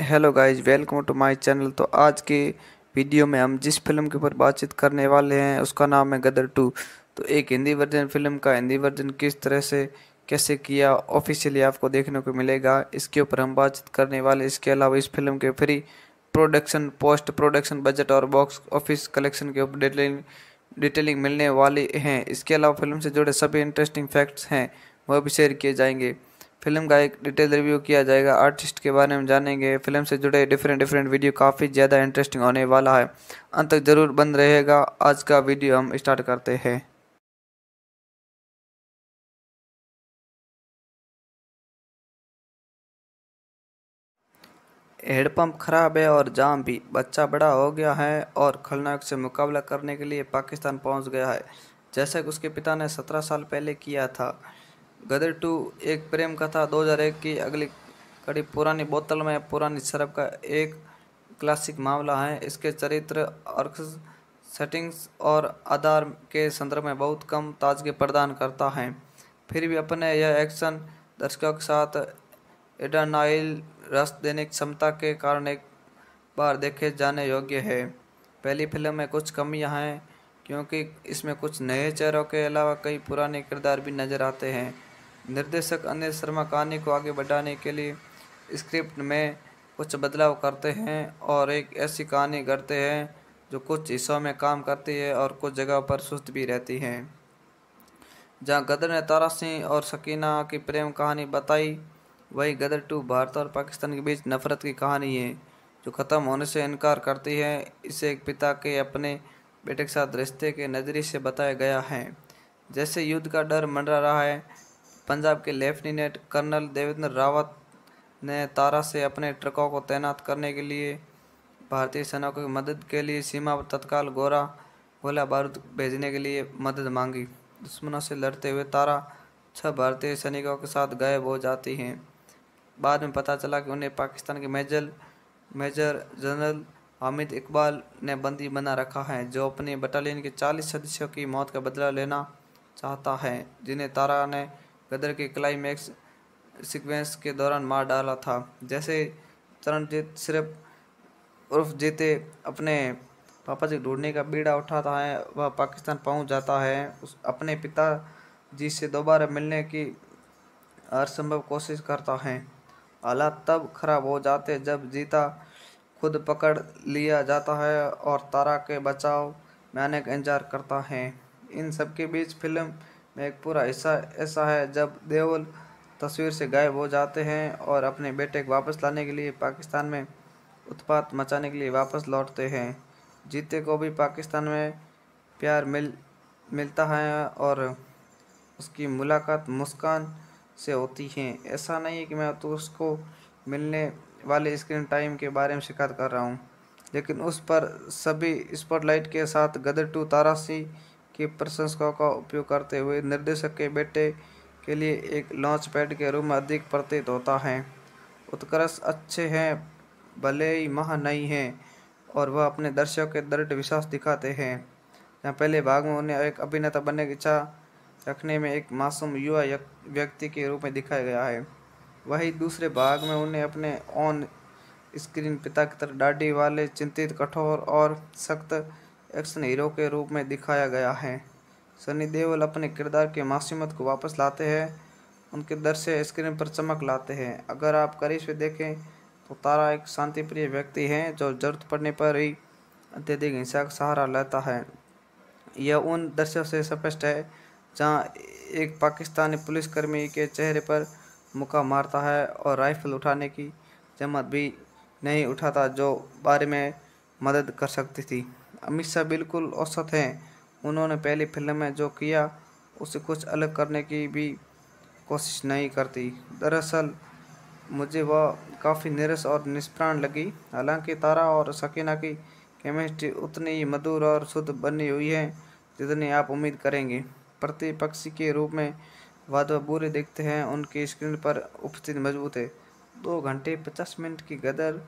hello guys welcome to my channel तो आज के वीडियो में हम जिस फिल्म के ऊपर बातचीत करने वाले हैं उसका नाम है गदर टू तो एक हिंदी वर्जन फिल्म का हिंदी वर्जन किस तरह से कैसे किया ऑफिशियली आपको देखने को मिलेगा इसके ऊपर हम बातचीत करने वाले इसके अलावा इस फिल्म के pre production post production budget और बॉक्स ऑफिस कलेक्शन के ऊपर डिटेलिंग डिटेलिंग मिलने वाली हैं इसके अलावा फिल्म से जुड़े सभी इंटरेस्टिंग फैक्ट्स हैं वह भी शेयर किए जाएंगे फिल्म का एक डिटेल रिव्यू किया जाएगा आर्टिस्ट के बारे में जानेंगे फिल्म से जुड़े डिफरेंट डिफरेंट वीडियो काफ़ी ज़्यादा इंटरेस्टिंग होने वाला है अंत तक ज़रूर बंद रहेगा आज का वीडियो हम स्टार्ट करते हैं हेडपम्प खराब है और जाम भी बच्चा बड़ा हो गया है और खलनायक से मुकाबला करने के लिए पाकिस्तान पहुंच गया है जैसा कि उसके पिता ने सत्रह साल पहले किया था गदर टू एक प्रेम कथा 2001 की अगली कड़ी पुरानी बोतल में पुरानी शराब का एक क्लासिक मामला है इसके चरित्र और सेटिंग्स और आधार के संदर्भ में बहुत कम ताजगी प्रदान करता है फिर भी अपने यह एक्शन दर्शकों के साथ एडानाइल रस देने की क्षमता के कारण एक बार देखे जाने योग्य है पहली फिल्म में कुछ कमियां हैं क्योंकि इसमें कुछ नए चेहरों के अलावा कई पुराने किरदार भी नज़र आते हैं निर्देशक अनिल शर्मा कहानी को आगे बढ़ाने के लिए स्क्रिप्ट में कुछ बदलाव करते हैं और एक ऐसी कहानी करते हैं जो कुछ हिस्सों में काम करती है और कुछ जगह पर सुस्त भी रहती है जहाँ गदर ने तारा सिंह और सकीना की प्रेम कहानी बताई वही गदर टू भारत और पाकिस्तान के बीच नफरत की कहानी है जो ख़त्म होने से इनकार करती है इसे एक पिता के अपने बेटे के साथ रिश्ते के नज़रिए से बताया गया है जैसे युद्ध का डर मंडरा रहा है पंजाब के लेफ्टिनेंट कर्नल देवेंद्र रावत ने तारा से अपने ट्रकों को तैनात करने के लिए भारतीय सेना की मदद के लिए सीमा पर तत्काल गोरा गोला बारूद भेजने के लिए मदद मांगी दुश्मनों से लड़ते हुए तारा छह भारतीय सैनिकों के साथ गायब हो जाती हैं बाद में पता चला कि उन्हें पाकिस्तान के major major general Hamid Iqbal ने बंदी बना रखा है जो अपनी बटालियन के 40 सदस्यों की मौत का बदला लेना चाहता है जिन्हें तारा ने गदर के क्लाइमैक्स सीक्वेंस के दौरान मार डाला था जैसे चरणजीत सिर्फ उर्फ जीते अपने पापा जी ढूंढने का बीड़ा उठाता है वह पाकिस्तान पहुंच जाता है उस अपने पिता जी से दोबारा मिलने की हर संभव कोशिश करता है हालात तब खराब हो जाते जब जीता खुद पकड़ लिया जाता है और तारा के बचाव में आने का इंतजार करता है इन सबके बीच फिल्म में एक पूरा हिस्सा ऐसा है जब देवल तस्वीर से गायब हो जाते हैं और अपने बेटे को वापस लाने के लिए पाकिस्तान में उत्पात मचाने के लिए वापस लौटते हैं जीते को भी पाकिस्तान में प्यार मिल मिलता है और उसकी मुलाकात मुस्कान से होती है ऐसा नहीं है कि मैं तो उसको मिलने वाले स्क्रीन टाइम के बारे में शिकायत कर रहा हूँ लेकिन उस पर सभी स्पॉटलाइट के साथ गदर टू तारासी की प्रशंसकों का उपयोग करते हुए निर्देशक के बेटे के लिए एक लॉन्च पैड के रूप में अधिक प्रतीत होता है उत्कर्ष अच्छे हैं भले ही मह नहीं हैं और वह अपने दर्शकों के दृढ़ विश्वास दिखाते हैं जहाँ पहले भाग में उन्हें एक अभिनेता बनने की इच्छा रखने में एक मासूम युवा व्यक्ति के रूप में दिखाया गया है वही दूसरे भाग में उन्हें अपने ऑन स्क्रीन पिता की तरह डाडी वाले चिंतित कठोर और सख्त एक्शन हीरो के रूप में दिखाया गया है सनी देओल अपने किरदार की मासूमत को वापस लाते हैं उनके दृश्य स्क्रीन पर चमक लाते हैं अगर आप करीब से देखें तो तारा एक शांतिप्रिय व्यक्ति हैं जो जरूरत पड़ने पर ही अत्यधिक हिंसा का सहारा लेता है यह उन दृश्यों से स्पष्ट है जहाँ एक पाकिस्तानी पुलिसकर्मी के चेहरे पर मुक्का मारता है और राइफल उठाने की जमत भी नहीं उठाता जो बारे में मदद कर सकती थी अमित शाह बिल्कुल औसत हैं उन्होंने पहली फिल्म में जो किया उसे कुछ अलग करने की भी कोशिश नहीं करती दरअसल मुझे वह काफ़ी निरस और निष्प्राण लगी हालांकि तारा और सकीना की केमिस्ट्री उतनी ही मधुर और शुद्ध बनी हुई है जितनी आप उम्मीद करेंगे प्रतिपक्षी के रूप में वादवा बुरे दिखते हैं उनकी स्क्रीन पर उपस्थित मजबूत है दो घंटे पचास मिनट की गदर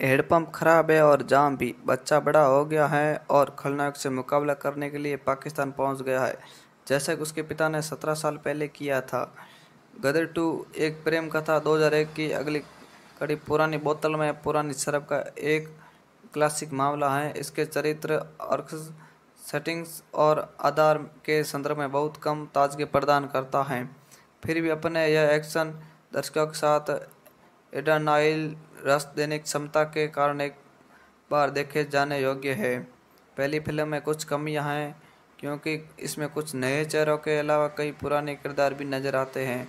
हेडपम्प खराब है और जाम भी बच्चा बड़ा हो गया है और खलनायक से मुकाबला करने के लिए पाकिस्तान पहुंच गया है जैसा कि उसके पिता ने सत्रह साल पहले किया था गदर टू एक प्रेम कथा दो हजार एक की अगली कड़ी पुरानी बोतल में पुरानी शराब का एक क्लासिक मामला है इसके चरित्र और सेटिंग्स और आधार के संदर्भ में बहुत कम ताजगी प्रदान करता है फिर भी अपने यह एक्शन दर्शकों के साथ एडानाइल रस देने की क्षमता के कारण एक बार देखे जाने योग्य है पहली फिल्म में कुछ कमियां हैं क्योंकि इसमें कुछ नए चेहरों के अलावा कई पुराने किरदार भी नज़र आते हैं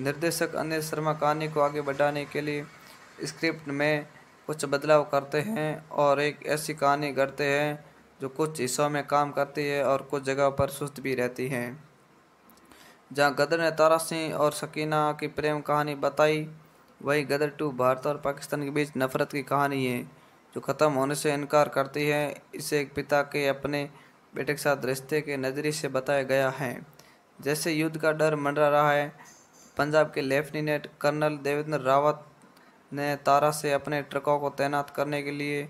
निर्देशक अनिल शर्मा कहानी को आगे बढ़ाने के लिए स्क्रिप्ट में कुछ बदलाव करते हैं और एक ऐसी कहानी करते हैं जो कुछ हिस्सों में काम करती है और कुछ जगह पर सुस्त भी रहती है जहाँ गदर ने तारा सिंह और सकीना की प्रेम कहानी बताई वही गदर टू भारत और पाकिस्तान के बीच नफरत की कहानी है जो ख़त्म होने से इनकार करती है इसे एक पिता के अपने बेटे के साथ रिश्ते के नज़रिए से बताया गया है जैसे युद्ध का डर मंडरा रहा है पंजाब के लेफ्टिनेंट कर्नल देवेंद्र रावत ने तारा से अपने ट्रकों को तैनात करने के लिए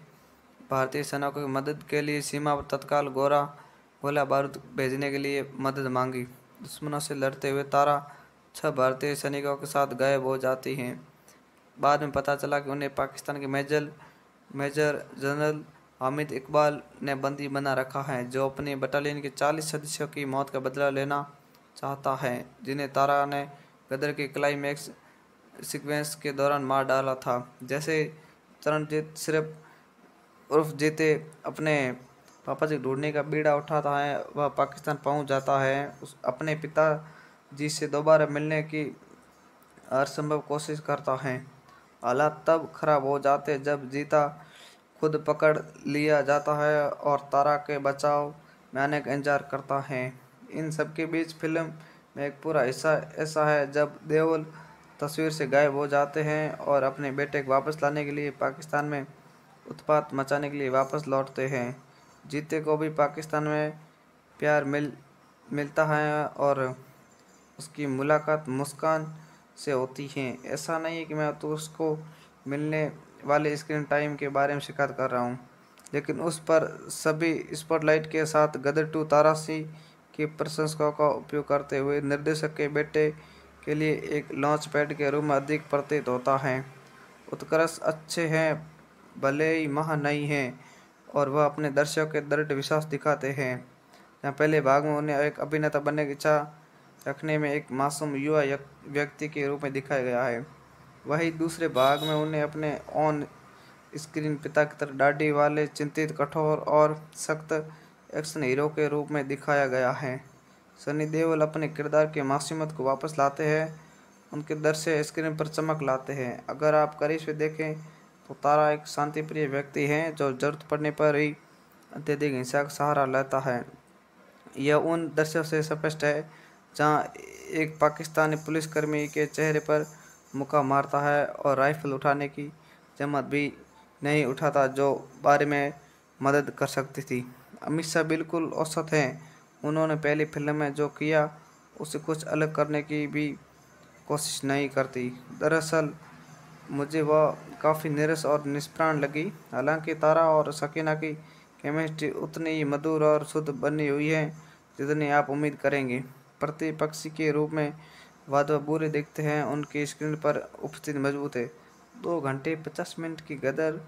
भारतीय सेना की मदद के लिए सीमा पर तत्काल गोरा गोला बारूद भेजने के लिए मदद मांगी दुश्मनों से लड़ते हुए तारा छह भारतीय सैनिकों के साथ गायब हो जाती हैं बाद में पता चला कि उन्हें पाकिस्तान के major major general Hamid Iqbal ने बंदी बना रखा है जो अपनी बटालियन के 40 सदस्यों की मौत का बदला लेना चाहता है जिन्हें तारा ने गदर के क्लाइमैक्स सीक्वेंस के दौरान मार डाला था जैसे चरणजीत सिर्फ उर्फ जीते अपने पापा जी ढूंढने का बीड़ा उठाता है वह पाकिस्तान पहुंच जाता है उस अपने पिता जी से दोबारा मिलने की हर संभव कोशिश करता है हालात तब खराब हो जाते जब जीता खुद पकड़ लिया जाता है और तारा के बचाव में का इंतजार करता है इन सब के बीच फिल्म में एक पूरा हिस्सा ऐसा है जब देवल तस्वीर से गायब हो जाते हैं और अपने बेटे को वापस लाने के लिए पाकिस्तान में उत्पात मचाने के लिए वापस लौटते हैं जीते को भी पाकिस्तान में प्यार मिल मिलता है और उसकी मुलाकात मुस्कान से होती हैं ऐसा नहीं है कि मैं तो उसको मिलने वाले स्क्रीन टाइम के बारे में शिकायत कर रहा हूँ लेकिन उस पर सभी स्पॉटलाइट के साथ गदर टू तारासी के प्रशंसकों का उपयोग करते हुए निर्देशक के बेटे के लिए एक लॉन्च पैड के रूप में अधिक प्रतीत होता है उत्कर्ष अच्छे हैं भले ही महा नहीं हैं और वह अपने दर्शकों के दृढ़ विश्वास दिखाते हैं जहाँ पहले भाग में उन्हें एक अभिनेता बनने की इच्छा रखने में एक मासूम युवा व्यक्ति के रूप में दिखाया गया है वहीं दूसरे भाग में उन्हें अपने ऑन स्क्रीन पिता की तरह डाडी वाले चिंतित कठोर और सख्त एक्शन हीरो के रूप में दिखाया गया है सनी देओल अपने किरदार की मासूमत को वापस लाते हैं उनके दृश्य स्क्रीन पर चमक लाते हैं अगर आप करीब से देखें तो तारा एक शांतिप्रिय व्यक्ति हैं जो जरूरत पड़ने पर ही अत्यधिक हिंसा का सहारा लेता है यह उन दृश्यों से स्पष्ट है जहां एक पाकिस्तानी पुलिसकर्मी के चेहरे पर मुक्का मारता है और राइफल उठाने की जमत भी नहीं उठाता जो बारे में मदद कर सकती थी अमित शाह बिल्कुल औसत हैं उन्होंने पहली फिल्म में जो किया उसे कुछ अलग करने की भी कोशिश नहीं करती दरअसल मुझे वह काफ़ी निरस और निष्प्राण लगी हालांकि तारा और सकीना की केमिस्ट्री उतनी ही मधुर और शुद्ध बनी हुई है जितनी आप उम्मीद करेंगे प्रतिपक्ष के रूप में वाद व बुरे देखते हैं उनकी स्क्रीन पर उपस्थित मजबूत है दो घंटे पचास मिनट की गदर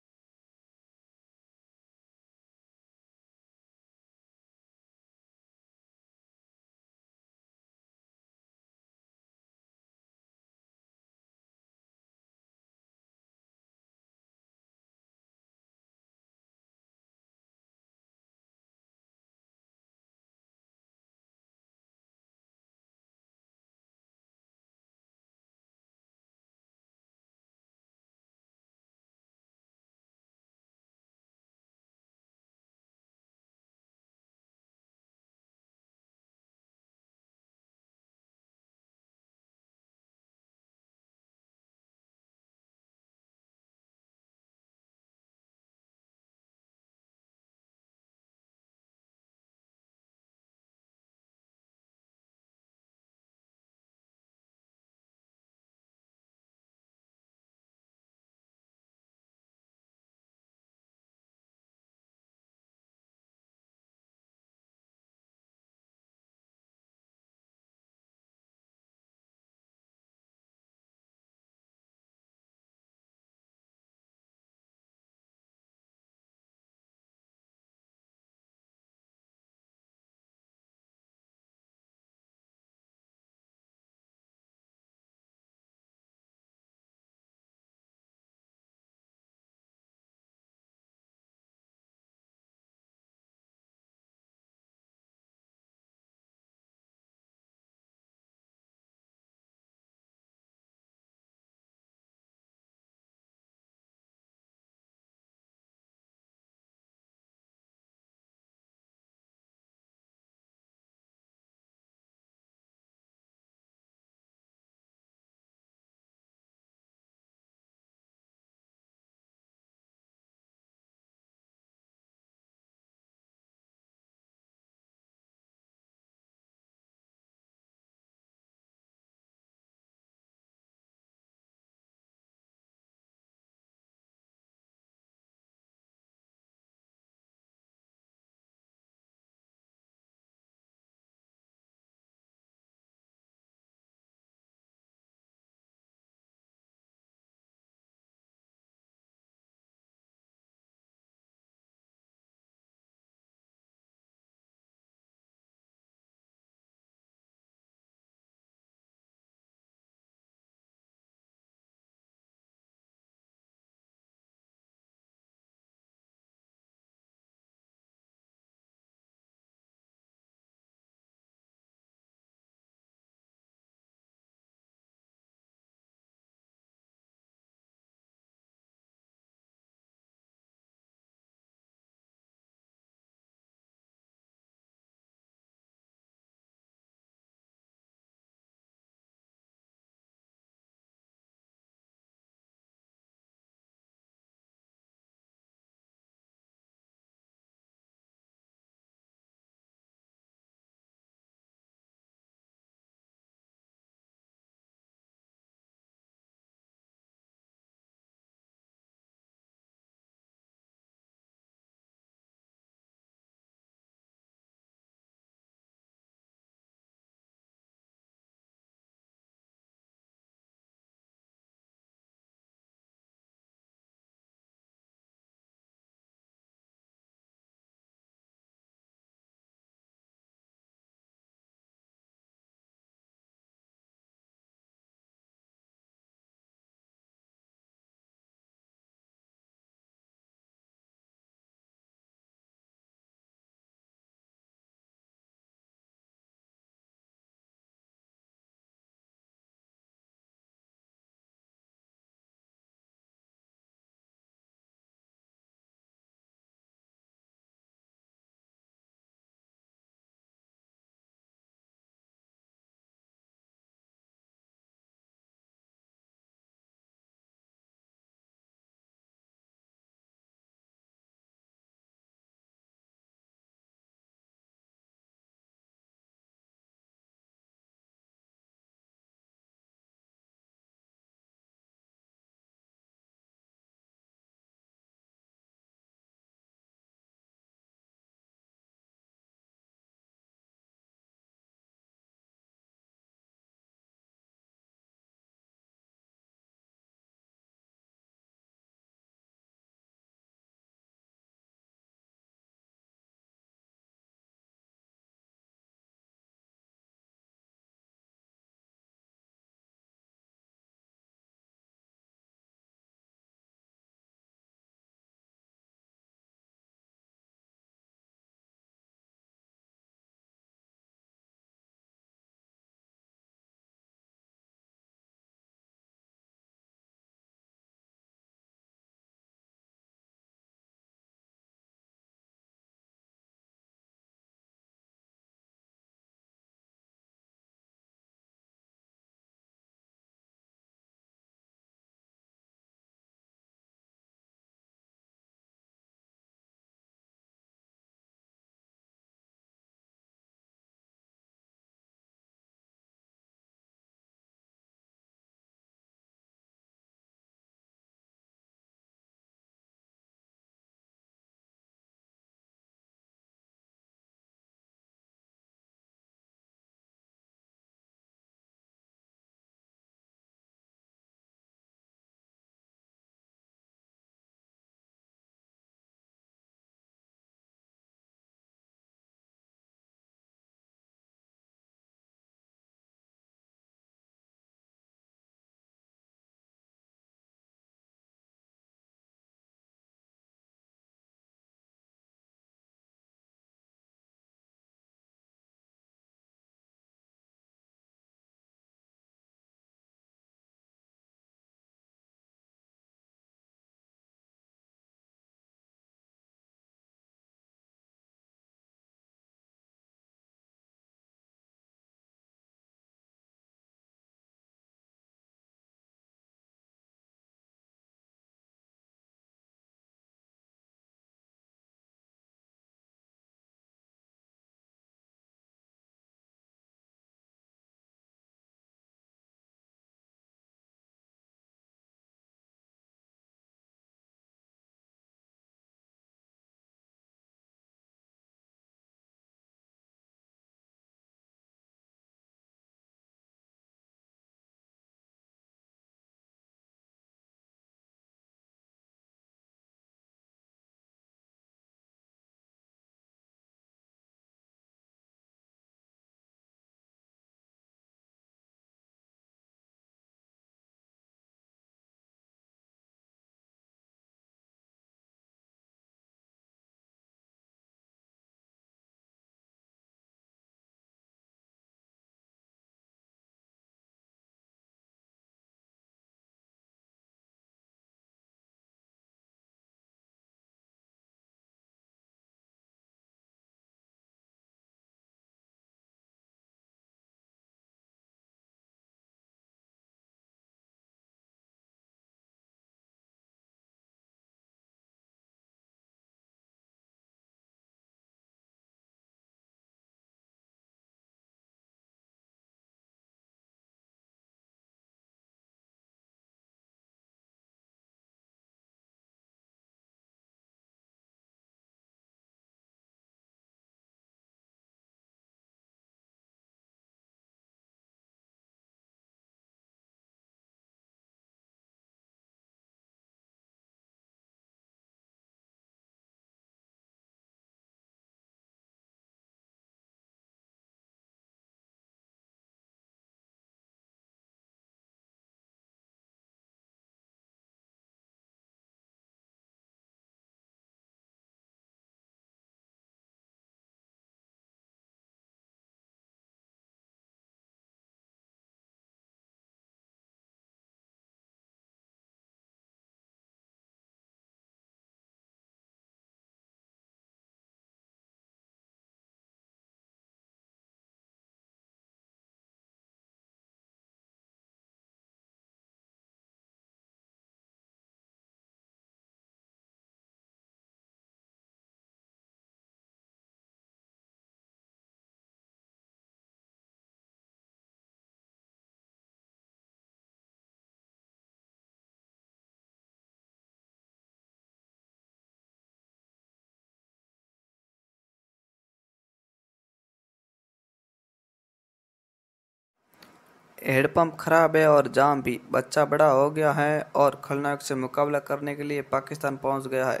हेडपम्प खराब है और जाम भी बच्चा बड़ा हो गया है और खलनायक से मुकाबला करने के लिए पाकिस्तान पहुंच गया है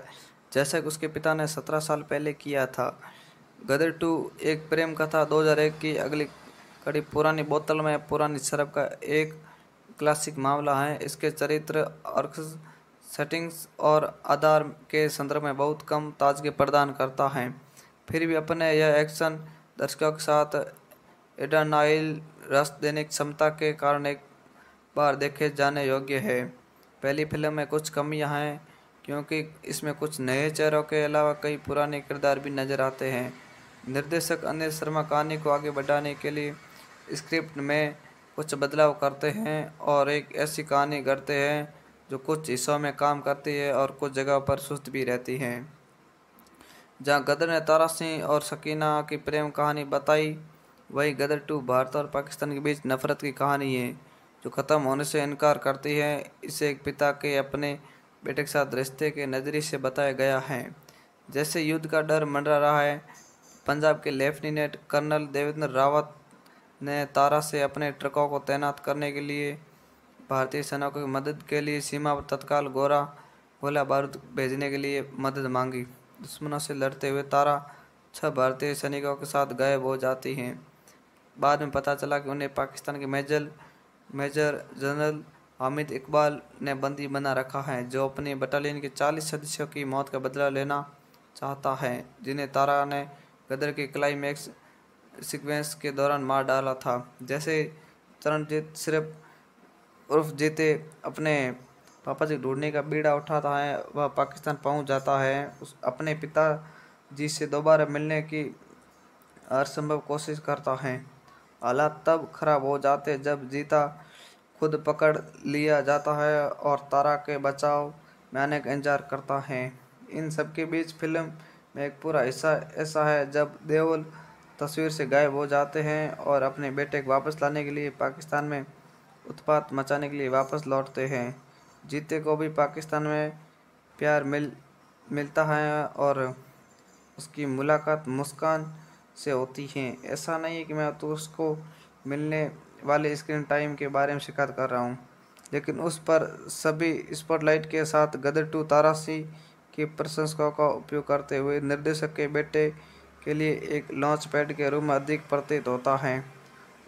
जैसा कि उसके पिता ने सत्रह साल पहले किया था गदर टू एक प्रेम कथा दो हजार एक की अगली कड़ी पुरानी बोतल में पुरानी शरब का एक क्लासिक मामला है इसके चरित्र और सेटिंग्स और आधार के संदर्भ में बहुत कम ताजगी प्रदान करता है फिर भी अपने यह एक्शन दर्शकों के साथ एडानाइल रस देने की क्षमता के कारण एक बार देखे जाने योग्य है पहली फिल्म में कुछ कमियां हैं क्योंकि इसमें कुछ नए चेहरों के अलावा कई पुराने किरदार भी नजर आते हैं निर्देशक अनिल शर्मा कहानी को आगे बढ़ाने के लिए स्क्रिप्ट में कुछ बदलाव करते हैं और एक ऐसी कहानी करते हैं जो कुछ हिस्सों में काम करती है और कुछ जगह पर सुस्त भी रहती है जहाँ गदर ने तारा सिंह और सकीना की प्रेम कहानी बताई वही गदर टू भारत और पाकिस्तान के बीच नफरत की कहानी है जो ख़त्म होने से इनकार करती है इसे एक पिता के अपने बेटे के साथ रिश्ते के नज़रिए से बताया गया है जैसे युद्ध का डर मंडरा रहा है पंजाब के लेफ्टिनेंट कर्नल देवेंद्र रावत ने तारा से अपने ट्रकों को तैनात करने के लिए भारतीय सेना की मदद के लिए सीमा पर तत्काल गोरा गोला बारूद भेजने के लिए मदद मांगी दुश्मनों से लड़ते हुए तारा छह भारतीय सैनिकों के साथ गायब हो जाती हैं बाद में पता चला कि उन्हें पाकिस्तान के major major general Hamid Iqbal ने बंदी बना रखा है जो अपनी बटालियन के 40 सदस्यों की मौत का बदला लेना चाहता है जिन्हें तारा ने गदर के क्लाइमैक्स सीक्वेंस के दौरान मार डाला था जैसे चरणजीत सिर्फ उर्फ जीते अपने पापा जी ढूंढने का बीड़ा उठाता है वह पाकिस्तान पहुंच जाता है उस अपने पिता जी से दोबारा मिलने की हर संभव कोशिश करता है हालात तब खराब हो जाते जब जीता खुद पकड़ लिया जाता है और तारा के बचाव में आने का इंतजार करता है इन सबके बीच फिल्म में एक पूरा हिस्सा ऐसा है जब देओल तस्वीर से गायब हो जाते हैं और अपने बेटे को वापस लाने के लिए पाकिस्तान में उत्पात मचाने के लिए वापस लौटते हैं जीते को भी पाकिस्तान में प्यार मिल मिलता है और उसकी मुलाकात मुस्कान से होती हैं ऐसा नहीं है कि मैं तो उसको मिलने वाले स्क्रीन टाइम के बारे में शिकायत कर रहा हूँ लेकिन उस पर सभी स्पॉटलाइट के साथ गदर टू तारासी के प्रशंसकों का उपयोग करते हुए निर्देशक के बेटे के लिए एक लॉन्च पैड के रूप में अधिक प्रतीत होता है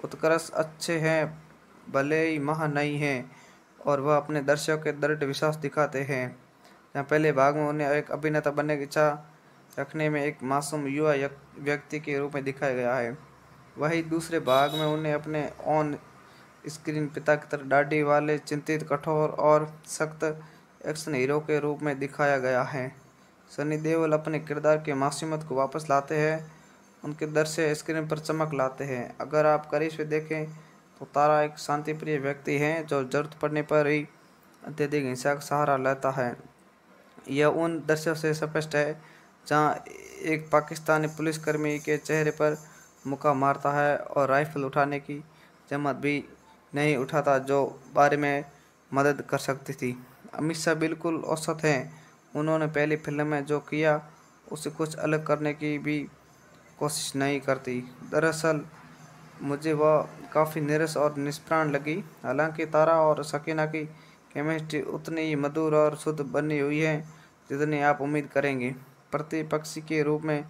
उत्कर्ष अच्छे हैं भले ही महा नहीं हैं और वह अपने दर्शकों के दृढ़ विश्वास दिखाते हैं यहाँ पहले भाग में उन्हें एक अभिनेता बनने की इच्छा रखने में एक मासूम युवा व्यक्ति के रूप में दिखाया गया है वही दूसरे भाग में उन्हें अपने ऑन स्क्रीन पिता की तरह डाडी वाले चिंतित कठोर और सख्त एक्शन हीरो के रूप में दिखाया गया है सनी देओल अपने किरदार की मासूमत को वापस लाते हैं उनके दृश्य स्क्रीन पर चमक लाते हैं अगर आप करीब से देखें तो तारा एक शांतिप्रिय व्यक्ति हैं जो जरूरत पड़ने पर ही अत्यधिक हिंसा का सहारा लेता है यह उन दृश्यों से स्पष्ट है जहां एक पाकिस्तानी पुलिसकर्मी के चेहरे पर मुक्का मारता है और राइफल उठाने की जमत भी नहीं उठाता जो बारे में मदद कर सकती थी अमित शाह बिल्कुल औसत हैं उन्होंने पहली फिल्म में जो किया उसे कुछ अलग करने की भी कोशिश नहीं करती दरअसल मुझे वह काफ़ी निरस और निष्प्राण लगी हालांकि तारा और सकीना की केमिस्ट्री उतनी ही मधुर और शुद्ध बनी हुई है जितनी आप उम्मीद करेंगे प्रतिपक्ष के रूप में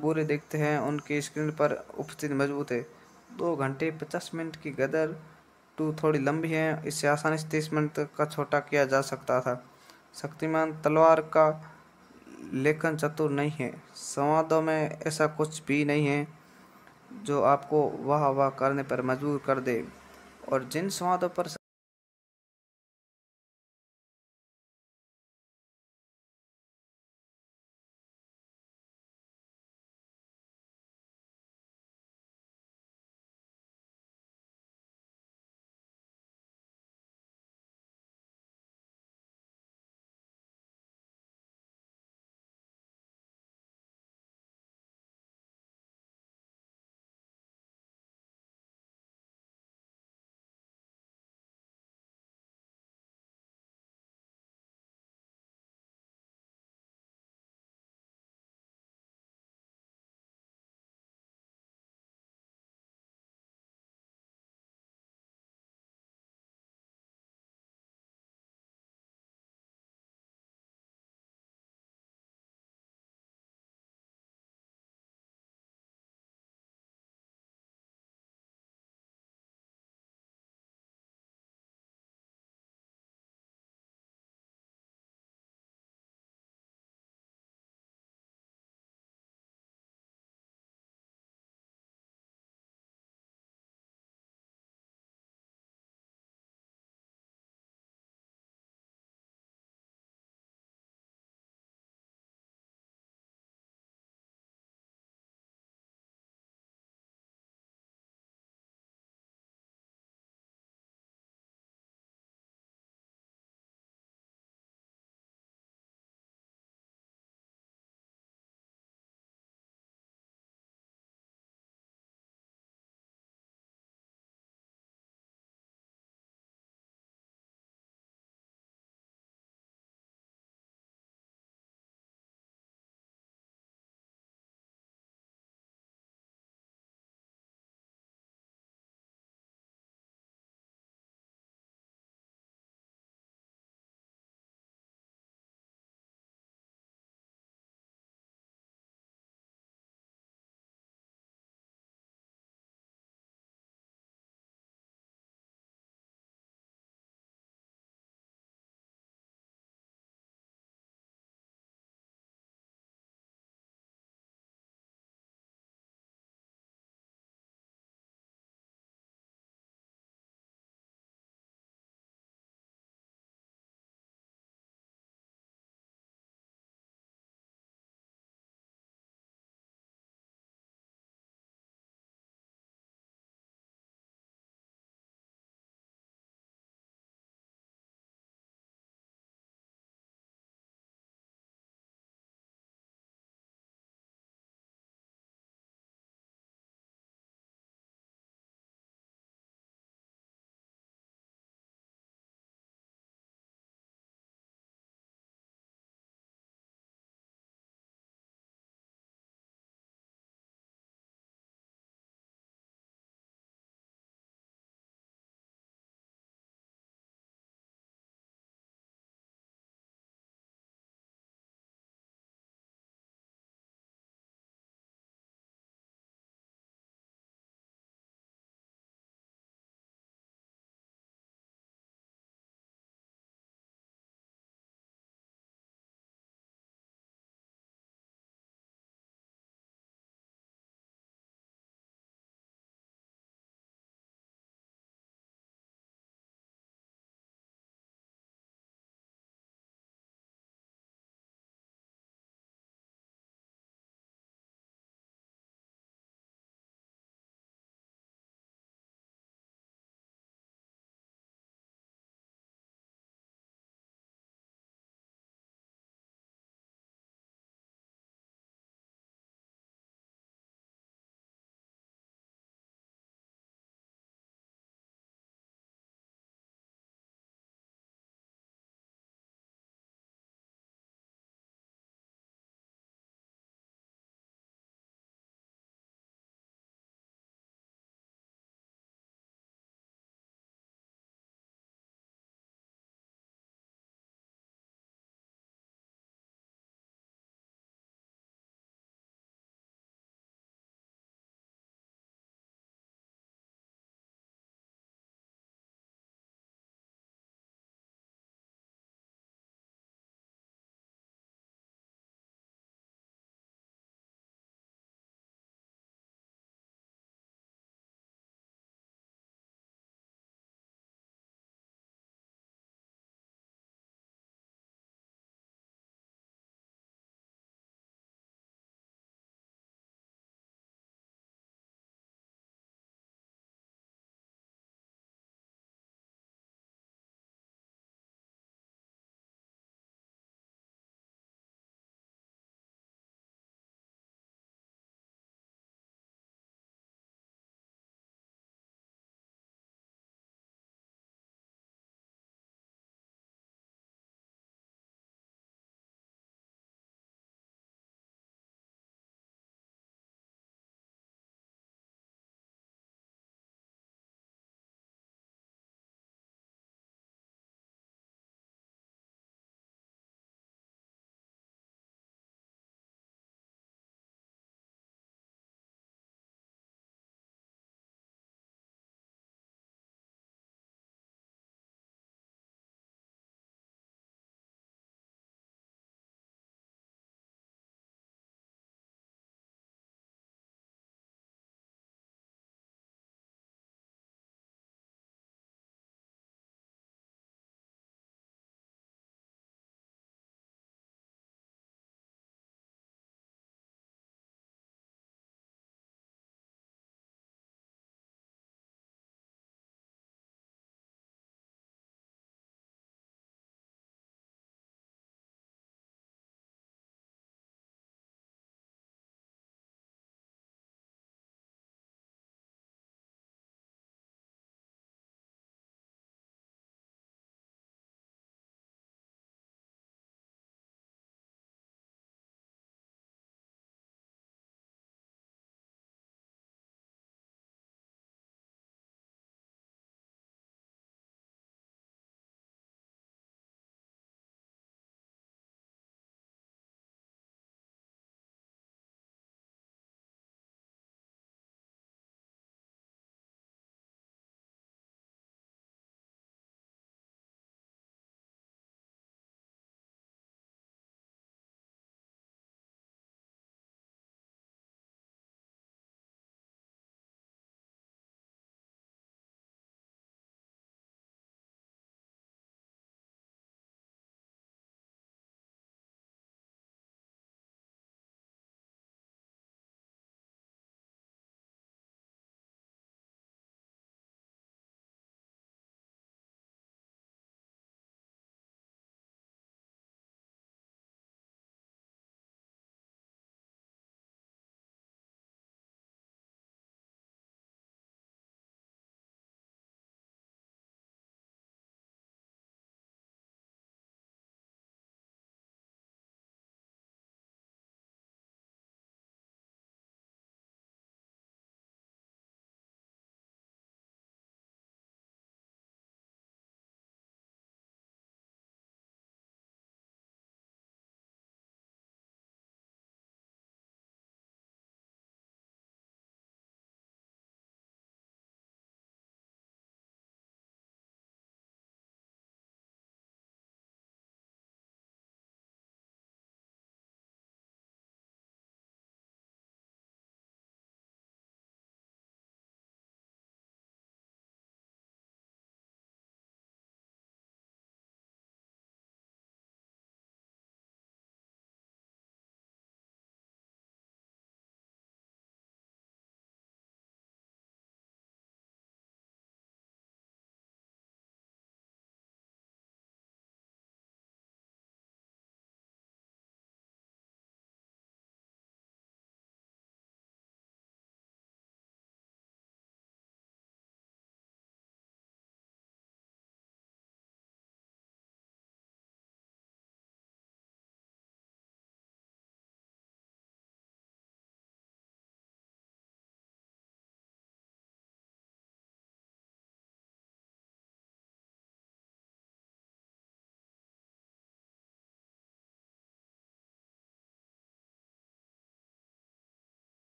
बुरे देखते हैं उनकी स्क्रीन पर उपस्थित मजबूत है दो घंटे पचास मिनट की गदर टू थोड़ी लंबी है इसे आसानी से तीस मिनट का छोटा किया जा सकता था शक्तिमान तलवार का लेखन चतुर नहीं है संवादों में ऐसा कुछ भी नहीं है जो आपको वाह वाह करने पर मजबूर कर दे और जिन संवादों पर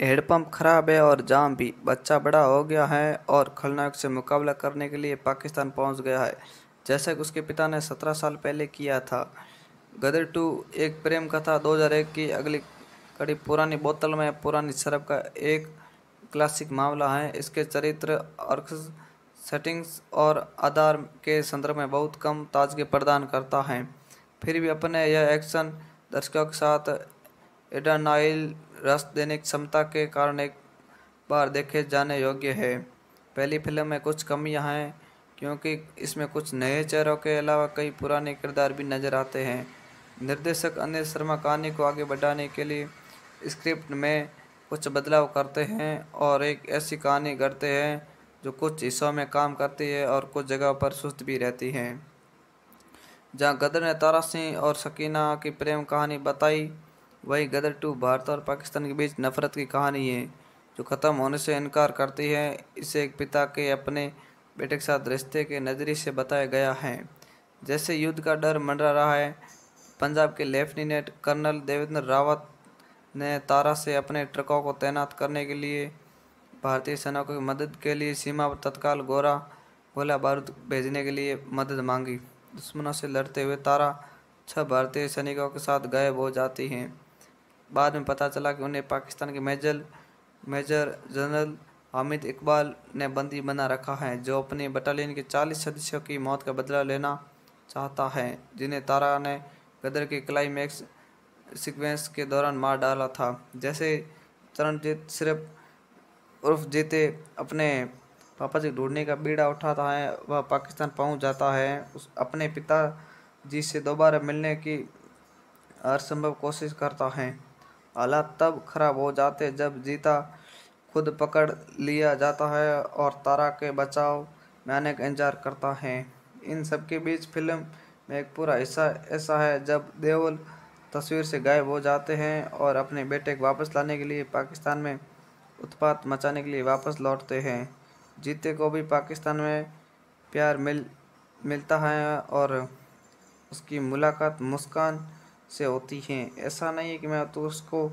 हेडपम्प खराब है और जाम भी बच्चा बड़ा हो गया है और खलनायक से मुकाबला करने के लिए पाकिस्तान पहुंच गया है जैसा कि उसके पिता ने सत्रह साल पहले किया था गदर टू एक प्रेम कथा दो हजार एक की अगली कड़ी पुरानी बोतल में पुरानी शराब का एक क्लासिक मामला है इसके चरित्र और सेटिंग्स और आधार के संदर्भ में बहुत कम ताजगी प्रदान करता है फिर भी अपने यह एक्शन दर्शकों के साथ एडानाइल रस देने की क्षमता के कारण एक बार देखे जाने योग्य है पहली फिल्म में कुछ कमियां हैं क्योंकि इसमें कुछ नए चेहरों के अलावा कई पुराने किरदार भी नज़र आते हैं निर्देशक अनिल शर्मा कहानी को आगे बढ़ाने के लिए स्क्रिप्ट में कुछ बदलाव करते हैं और एक ऐसी कहानी करते हैं जो कुछ हिस्सों में काम करती है और कुछ जगह पर सुस्त भी रहती है जहाँ गदर ने तारा सिंह और सकीना की प्रेम कहानी बताई वही गदर टू भारत और पाकिस्तान के बीच नफरत की कहानी है जो ख़त्म होने से इनकार करती है इसे एक पिता के अपने बेटे के साथ रिश्ते के नज़रिए से बताया गया है जैसे युद्ध का डर मंडरा रहा है पंजाब के लेफ्टिनेंट कर्नल देवेंद्र रावत ने तारा से अपने ट्रकों को तैनात करने के लिए भारतीय सेना की मदद के लिए सीमा पर तत्काल गोरा गोला बारूद भेजने के लिए मदद मांगी दुश्मनों से लड़ते हुए तारा छह भारतीय सैनिकों के साथ गायब हो जाती हैं बाद में पता चला कि उन्हें पाकिस्तान के major major general Hamid Iqbal ने बंदी बना रखा है जो अपने बटालियन के 40 सदस्यों की मौत का बदला लेना चाहता है जिन्हें तारा ने गदर के क्लाइमैक्स सीक्वेंस के दौरान मार डाला था जैसे चरणजीत सिर्फ उर्फ जीते अपने पापा जी ढूंढने का बीड़ा उठाता है वह पाकिस्तान पहुंच जाता है उस अपने पिता जी से दोबारा मिलने की हर संभव कोशिश करता है हालात तब खराब हो जाते जब जीता खुद पकड़ लिया जाता है और तारा के बचाव का इंतजार करता है इन सबके बीच फिल्म में एक पूरा हिस्सा ऐसा है जब देओल तस्वीर से गायब हो जाते हैं और अपने बेटे को वापस लाने के लिए पाकिस्तान में उत्पात मचाने के लिए वापस लौटते हैं जीते को भी पाकिस्तान में प्यार मिल मिलता है और उसकी मुलाकात मुस्कान से होती हैं ऐसा नहीं है कि मैं तो उसको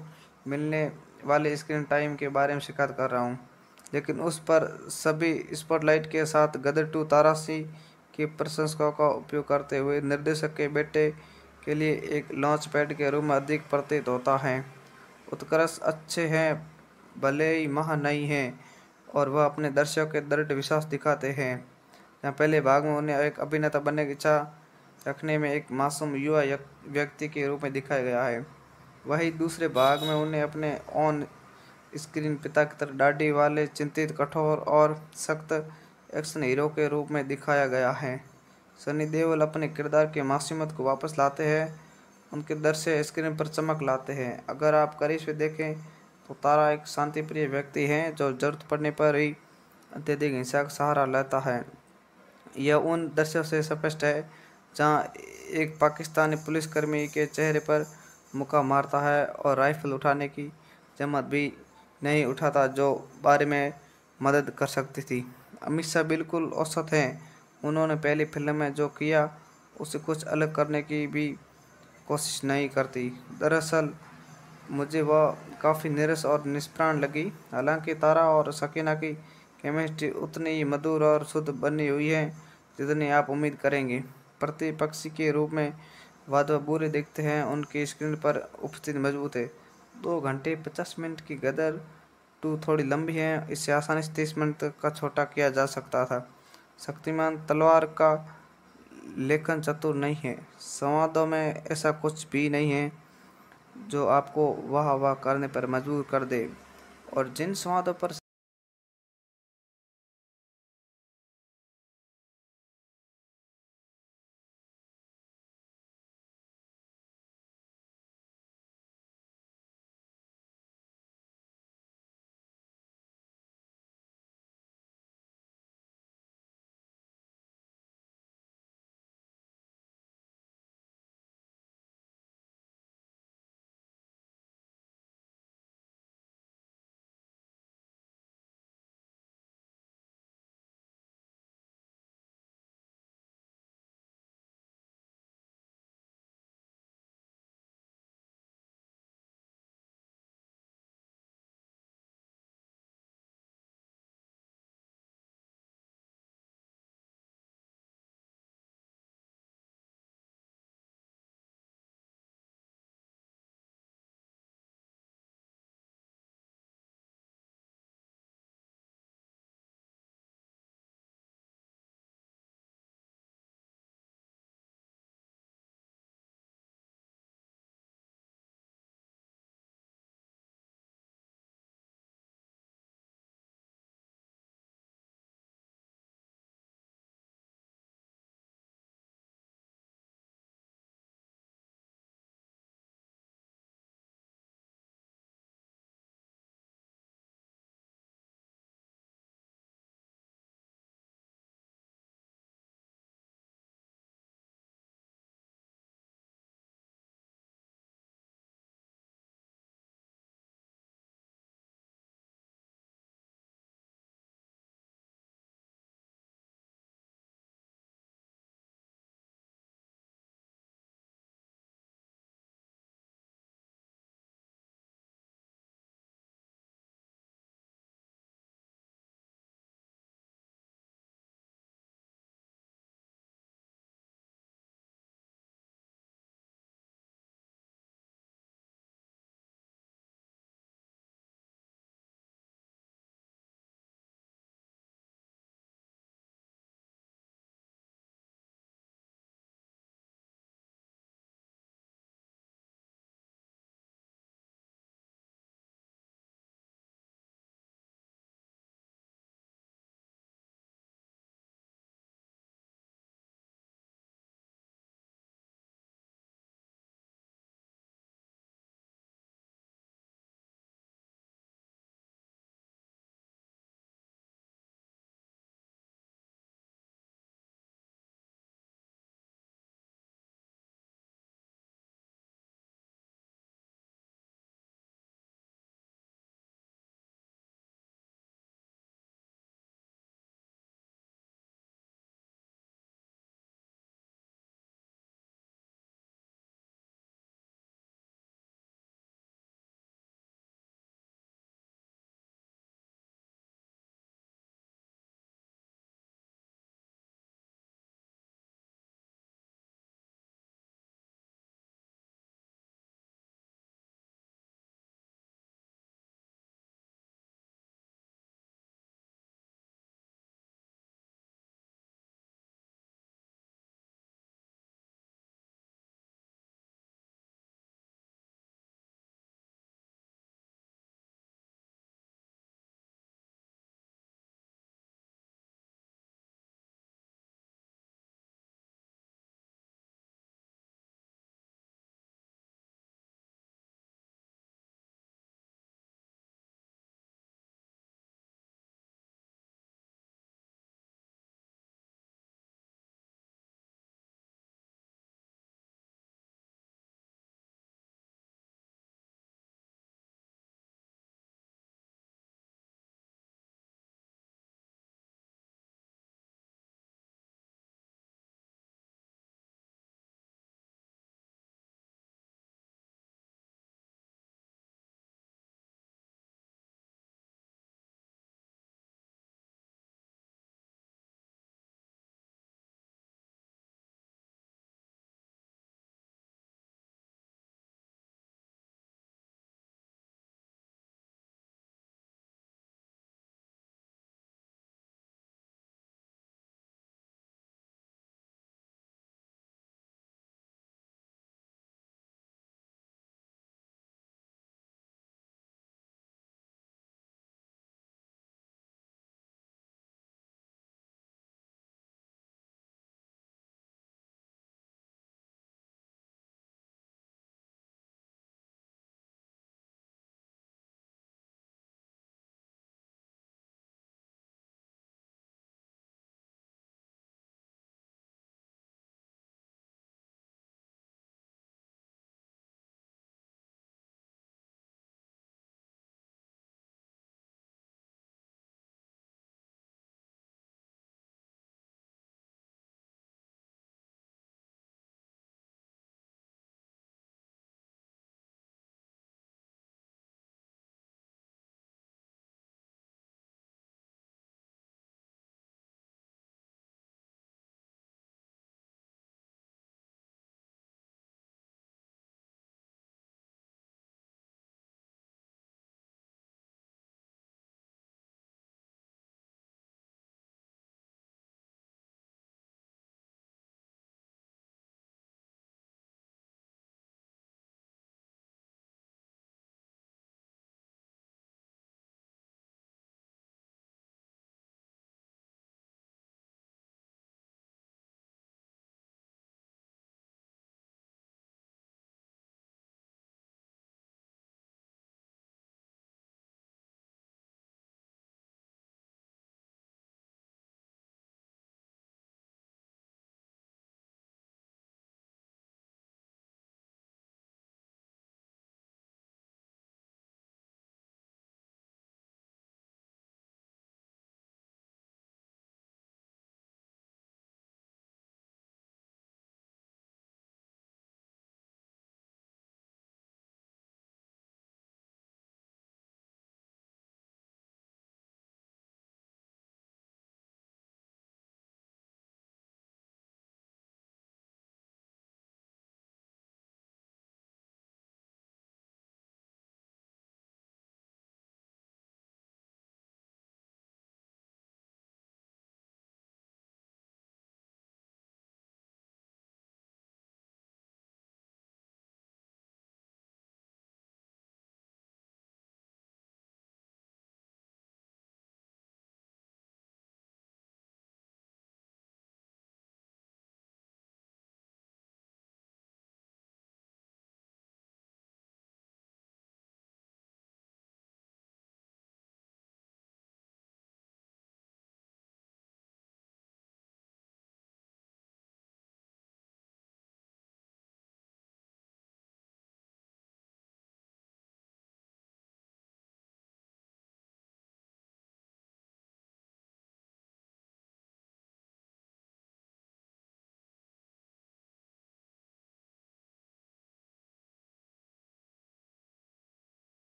मिलने वाले स्क्रीन टाइम के बारे में शिकायत कर रहा हूँ लेकिन उस पर सभी स्पॉटलाइट के साथ गदर टू तारासी के प्रशंसकों का उपयोग करते हुए निर्देशक के बेटे के लिए एक लॉन्च पैड के रूप में अधिक प्रतीत होता है उत्कर्ष अच्छे हैं भले ही मह नहीं हैं और वह अपने दर्शकों के दृढ़ विश्वास दिखाते हैं जहाँ पहले भाग में उन्हें एक अभिनेता बनने की इच्छा रखने में एक मासूम युवा व्यक्ति के रूप में दिखाया गया है वही दूसरे भाग में उन्हें अपने ऑन स्क्रीन पिता की तरह डाडी वाले चिंतित कठोर और सख्त एक्शन हीरो के रूप में दिखाया गया है सनी देओल अपने किरदार की मासूमत को वापस लाते हैं उनके दृश्य स्क्रीन पर चमक लाते हैं अगर आप करीब से देखें तो तारा एक शांतिप्रिय व्यक्ति है जो जरूरत पड़ने पर ही अत्यधिक हिंसा का सहारा लेता है यह उन दृश्यों से स्पष्ट है जहां एक पाकिस्तानी पुलिसकर्मी के चेहरे पर मुक्का मारता है और राइफल उठाने की जमत भी नहीं उठाता जो बारे में मदद कर सकती थी अमित शाह बिल्कुल औसत हैं उन्होंने पहली फिल्म में जो किया उसे कुछ अलग करने की भी कोशिश नहीं करती दरअसल मुझे वह काफ़ी निरस और निष्प्राण लगी हालांकि तारा और सकीना की केमिस्ट्री उतनी ही मधुर और शुद्ध बनी हुई है जितनी आप उम्मीद करेंगे प्रतिपक्षी के रूप में बुरे देखते हैं उनकी स्क्रीन पर उपस्थित मजबूत है दो घंटे पचास मिनट की गदर टू थोड़ी लंबी है इसे आसानी से तीस मिनट तक का छोटा किया जा सकता था शक्तिमान तलवार का लेखन चतुर नहीं है संवादों में ऐसा कुछ भी नहीं है जो आपको वाह वाह करने पर मजबूर कर दे और जिन संवादों पर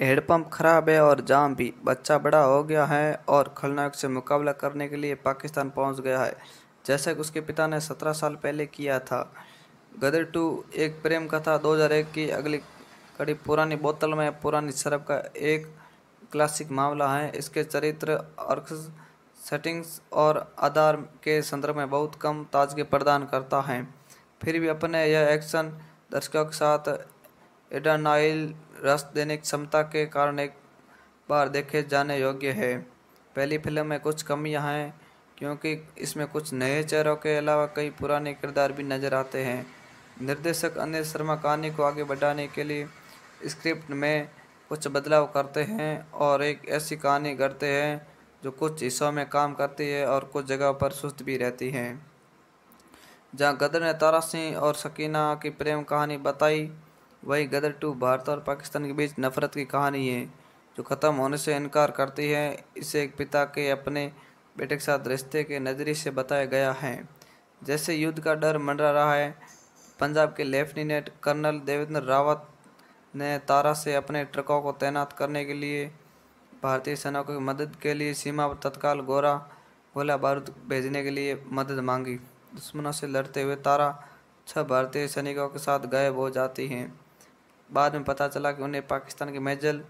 हेडपम्प खराब है और जाम भी बच्चा बड़ा हो गया है और खलनायक से मुकाबला करने के लिए पाकिस्तान पहुंच गया है जैसा कि उसके पिता ने सत्रह साल पहले किया था गदर टू एक प्रेम कथा दो हजार एक की अगली कड़ी पुरानी बोतल में पुरानी शरब का एक क्लासिक मामला है इसके चरित्र और सेटिंग्स और आधार के संदर्भ में बहुत कम ताजगी प्रदान करता है फिर भी अपने यह एक्शन दर्शकों के साथ एडानाइल रस देने की क्षमता के कारण एक बार देखे जाने योग्य है पहली फिल्म में कुछ कमियां हैं क्योंकि इसमें कुछ नए चेहरों के अलावा कई पुराने किरदार भी नज़र आते हैं निर्देशक अनिल शर्मा कहानी को आगे बढ़ाने के लिए स्क्रिप्ट में कुछ बदलाव करते हैं और एक ऐसी कहानी करते हैं जो कुछ हिस्सों में काम करती है और कुछ जगह पर सुस्त भी रहती है जहाँ गदर ने तारा सिंह और सकीना की प्रेम कहानी बताई वही गदर टू भारत और पाकिस्तान के बीच नफरत की कहानी है जो ख़त्म होने से इनकार करती है इसे एक पिता के अपने बेटे के साथ रिश्ते के नज़रिए से बताया गया है जैसे युद्ध का डर मंडरा रहा है पंजाब के लेफ्टिनेंट कर्नल देवेंद्र रावत ने तारा से अपने ट्रकों को तैनात करने के लिए भारतीय सेना की मदद के लिए सीमा पर तत्काल गोरा गोला बारूद भेजने के लिए मदद मांगी दुश्मनों से लड़ते हुए तारा छह भारतीय सैनिकों के साथ गायब हो जाती हैं बाद में पता चला कि उन्हें पाकिस्तान के major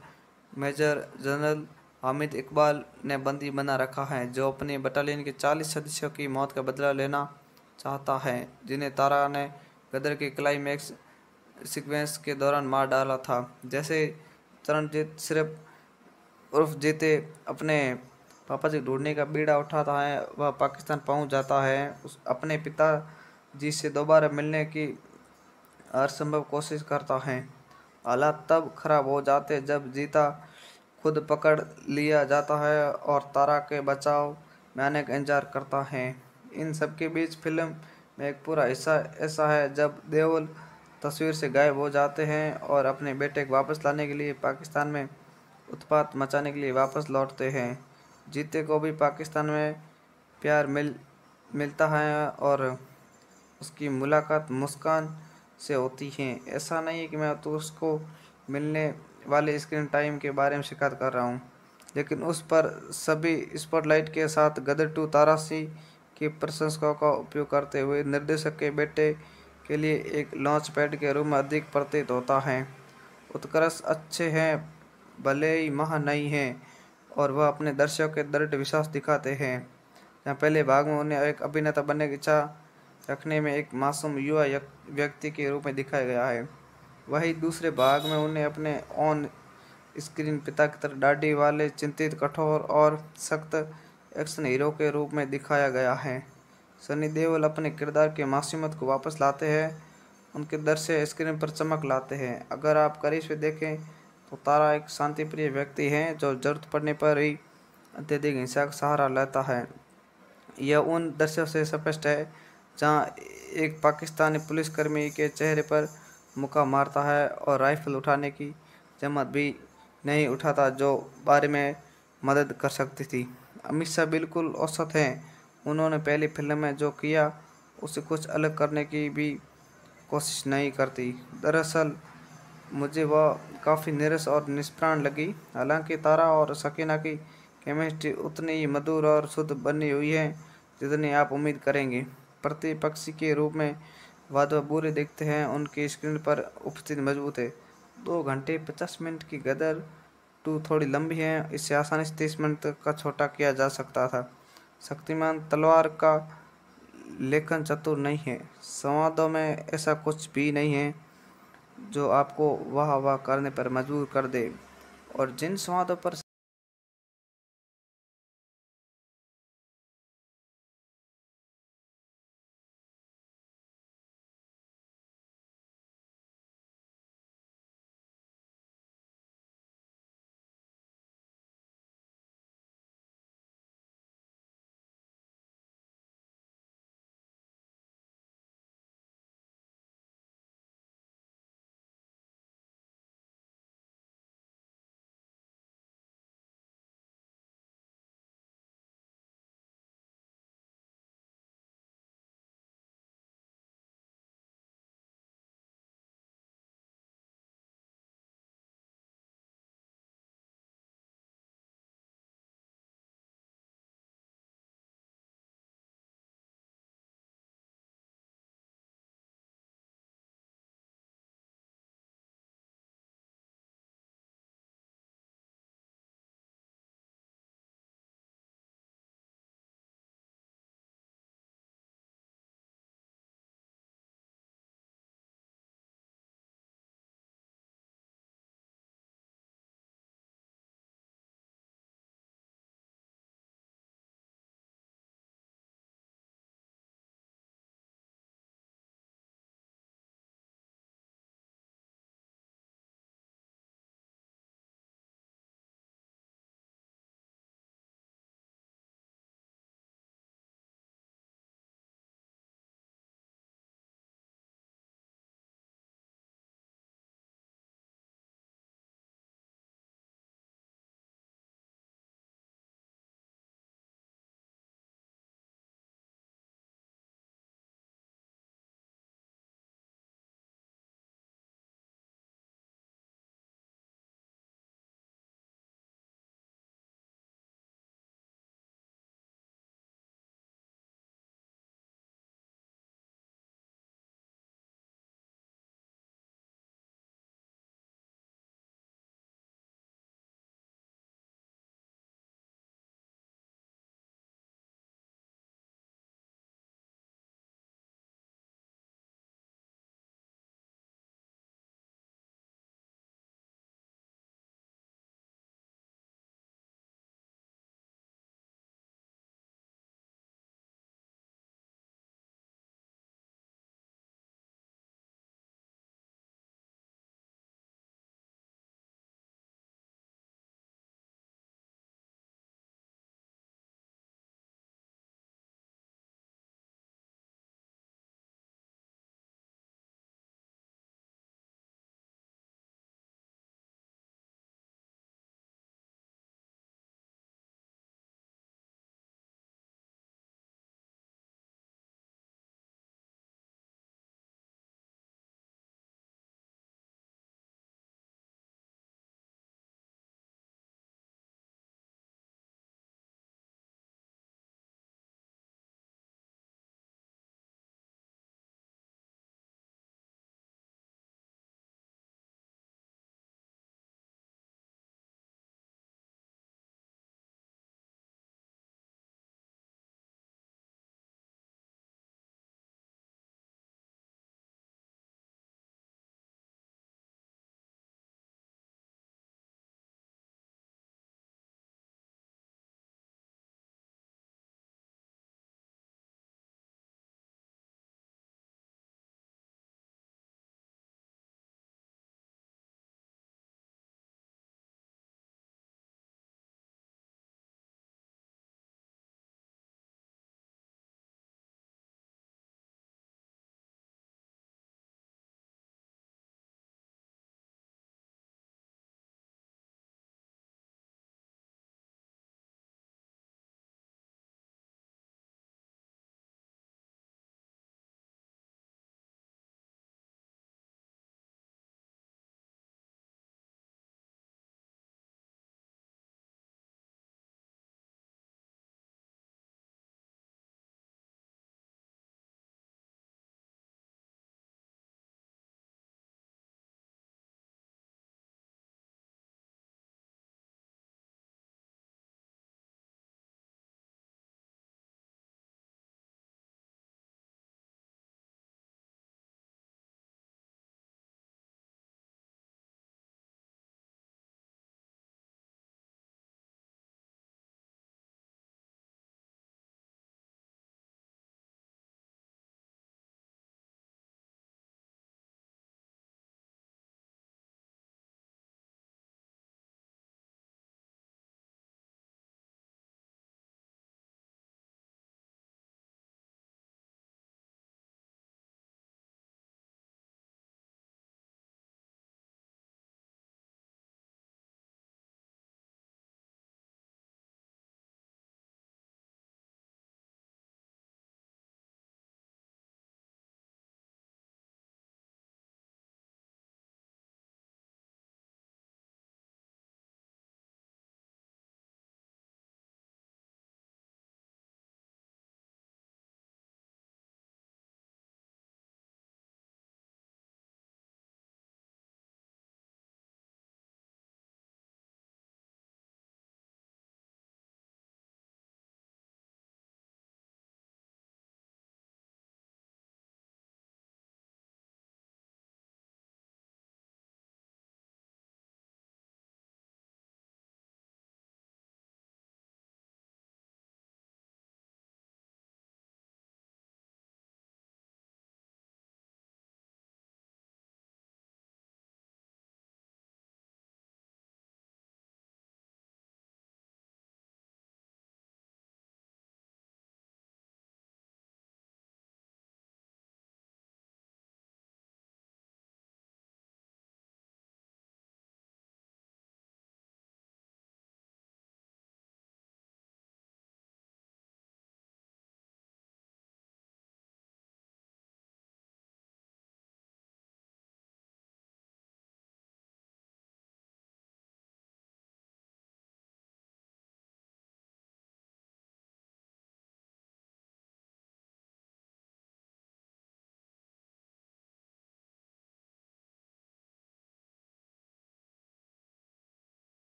major general Hamid Iqbal ने बंदी बना रखा है जो अपनी बटालियन के 40 सदस्यों की मौत का बदला लेना चाहता है जिन्हें तारा ने गदर के क्लाइमैक्स सीक्वेंस के दौरान मार डाला था जैसे चरणजीत सिर्फ उर्फ जीते अपने पापा जी ढूंढने का बीड़ा उठाता है वह पाकिस्तान पहुंच जाता है उस अपने पिता जी से दोबारा मिलने की हर संभव कोशिश करता है हालात तब खराब हो जाते जब जीता खुद पकड़ लिया जाता है और तारा के बचाव में का इंतजार करता है इन सबके बीच फिल्म में एक पूरा हिस्सा ऐसा है जब देओल तस्वीर से गायब हो जाते हैं और अपने बेटे को वापस लाने के लिए पाकिस्तान में उत्पात मचाने के लिए वापस लौटते हैं जीते को भी पाकिस्तान में प्यार मिल मिलता है और उसकी मुलाकात मुस्कान से होती हैं ऐसा नहीं है कि मैं तो उसको मिलने वाले स्क्रीन टाइम के बारे में शिकायत कर रहा हूँ लेकिन उस पर सभी स्पॉटलाइट के साथ गदर टू तारासी के प्रशंसकों का उपयोग करते हुए निर्देशक के बेटे के लिए एक लॉन्च पैड के रूप में अधिक प्रतीत होता है उत्कर्ष अच्छे हैं भले ही महा नहीं हैं और वह अपने दर्शकों के दृढ़ विश्वास दिखाते हैं जहाँ पहले भाग में उन्हें एक अभिनेता बनने की इच्छा रखने में एक मासूम युवा व्यक्ति के रूप में दिखाया गया है वहीं दूसरे भाग में उन्हें अपने ऑन स्क्रीन पिता की तरह डाडी वाले चिंतित कठोर और सख्त एक्शन हीरो के रूप में दिखाया गया है सनी देओल अपने किरदार की मासूमत को वापस लाते हैं उनके दृश्य स्क्रीन पर चमक लाते हैं अगर आप करीब से देखें तो तारा एक शांतिप्रिय व्यक्ति हैं जो जरूरत पड़ने पर ही अत्यधिक हिंसा का सहारा लेता है यह उन दृश्यों से स्पष्ट है जहां एक पाकिस्तानी पुलिसकर्मी के चेहरे पर मुक्का मारता है और राइफल उठाने की जमत भी नहीं उठाता जो बारे में मदद कर सकती थी अमित शाह बिल्कुल औसत हैं उन्होंने पहली फिल्म में जो किया उसे कुछ अलग करने की भी कोशिश नहीं करती दरअसल मुझे वह काफ़ी निरस और निष्प्राण लगी हालांकि तारा और सकीना की केमिस्ट्री उतनी ही मधुर और शुद्ध बनी हुई है जितनी आप उम्मीद करेंगे प्रतिपक्ष के रूप में वाद बुरे देखते हैं उनकी स्क्रीन पर उपस्थित मजबूत है दो घंटे पचास मिनट की गदर टू थोड़ी लंबी है इसे आसानी से तीस मिनट का छोटा किया जा सकता था शक्तिमान तलवार का लेखन चतुर नहीं है संवादों में ऐसा कुछ भी नहीं है जो आपको वाह वाह करने पर मजबूर कर दे और जिन संवादों पर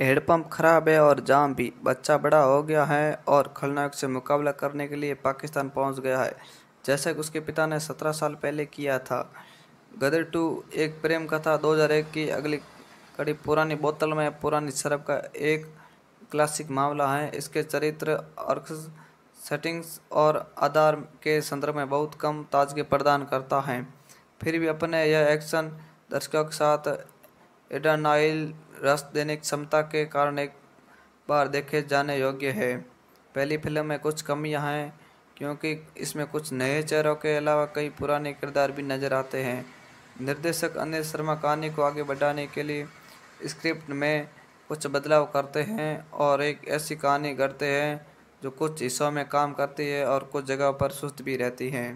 हेडपम्प खराब है और जाम भी बच्चा बड़ा हो गया है और खलनायक से मुकाबला करने के लिए पाकिस्तान पहुंच गया है जैसा कि उसके पिता ने सत्रह साल पहले किया था गदर टू एक प्रेम कथा दो हजार एक की अगली कड़ी पुरानी बोतल में पुरानी शराब का एक क्लासिक मामला है इसके चरित्र और सेटिंग्स और आधार के संदर्भ में बहुत कम ताजगी प्रदान करता है फिर भी अपने यह एक्शन दर्शकों के साथ एडानाइल रस देने की क्षमता के कारण एक बार देखे जाने योग्य है पहली फिल्म में कुछ कमियां हैं क्योंकि इसमें कुछ नए चेहरों के अलावा कई पुराने किरदार भी नज़र आते हैं निर्देशक अनिल शर्मा कहानी को आगे बढ़ाने के लिए स्क्रिप्ट में कुछ बदलाव करते हैं और एक ऐसी कहानी करते हैं जो कुछ हिस्सों में काम करती है और कुछ जगह पर सुस्त भी रहती है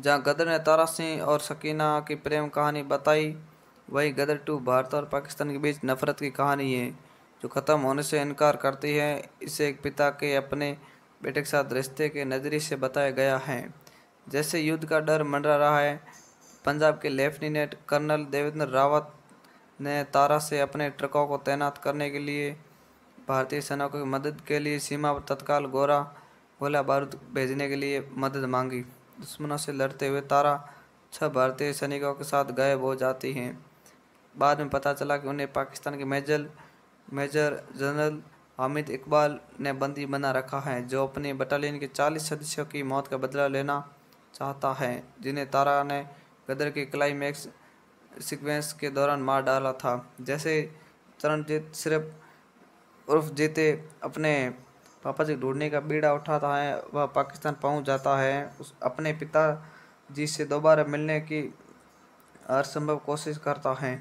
जहाँ गदर ने तारा सिंह और सकीना की प्रेम कहानी बताई वहीं गदर टू भारत और पाकिस्तान के बीच नफरत की कहानी है जो ख़त्म होने से इनकार करती है इसे एक पिता के अपने बेटे के साथ रिश्ते के नज़रिए से बताया गया है जैसे युद्ध का डर मंडरा रहा है पंजाब के लेफ्टिनेंट कर्नल देवेंद्र रावत ने तारा से अपने ट्रकों को तैनात करने के लिए भारतीय सेना की मदद के लिए सीमा पर तत्काल गोरा गोला बारूद भेजने के लिए मदद मांगी दुश्मनों से लड़ते हुए तारा छह भारतीय सैनिकों के साथ गायब हो जाती हैं बाद में पता चला कि उन्हें पाकिस्तान के major major general Hamid Iqbal ने बंदी बना रखा है जो अपनी बटालियन के 40 सदस्यों की मौत का बदला लेना चाहता है जिन्हें तारा ने गदर के क्लाइमैक्स सीक्वेंस के दौरान मार डाला था जैसे चरणजीत सिर्फ उर्फ जीते अपने पापा जी ढूंढने का बीड़ा उठाता है वह पाकिस्तान पहुंच जाता है उस अपने पिता जी से दोबारा मिलने की हर संभव कोशिश करता है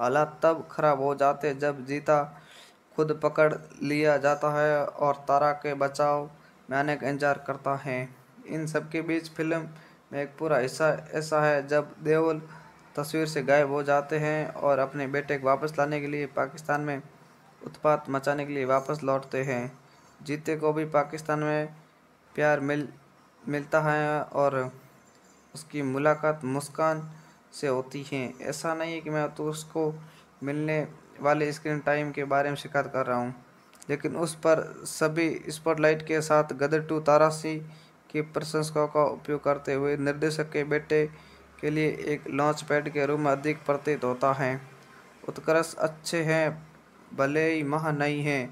हालात तब खराब हो जाते जब जीता खुद पकड़ लिया जाता है और तारा के बचाव में आने का इंतजार करता है इन सबके बीच फिल्म में एक पूरा हिस्सा ऐसा है जब देओल तस्वीर से गायब हो जाते हैं और अपने बेटे को वापस लाने के लिए पाकिस्तान में उत्पात मचाने के लिए वापस लौटते हैं जीते को भी पाकिस्तान में प्यार मिल मिलता है और उसकी मुलाकात मुस्कान से होती हैं ऐसा नहीं है कि मैं तो उसको मिलने वाले स्क्रीन टाइम के बारे में शिकायत कर रहा हूँ लेकिन उस पर सभी स्पॉटलाइट के साथ गदर टू तारासी की प्रशंसकों का उपयोग करते हुए निर्देशक के बेटे के लिए एक लॉन्च पैड के रूप में अधिक प्रतीत होता है उत्कर्ष अच्छे हैं भले ही महा नहीं हैं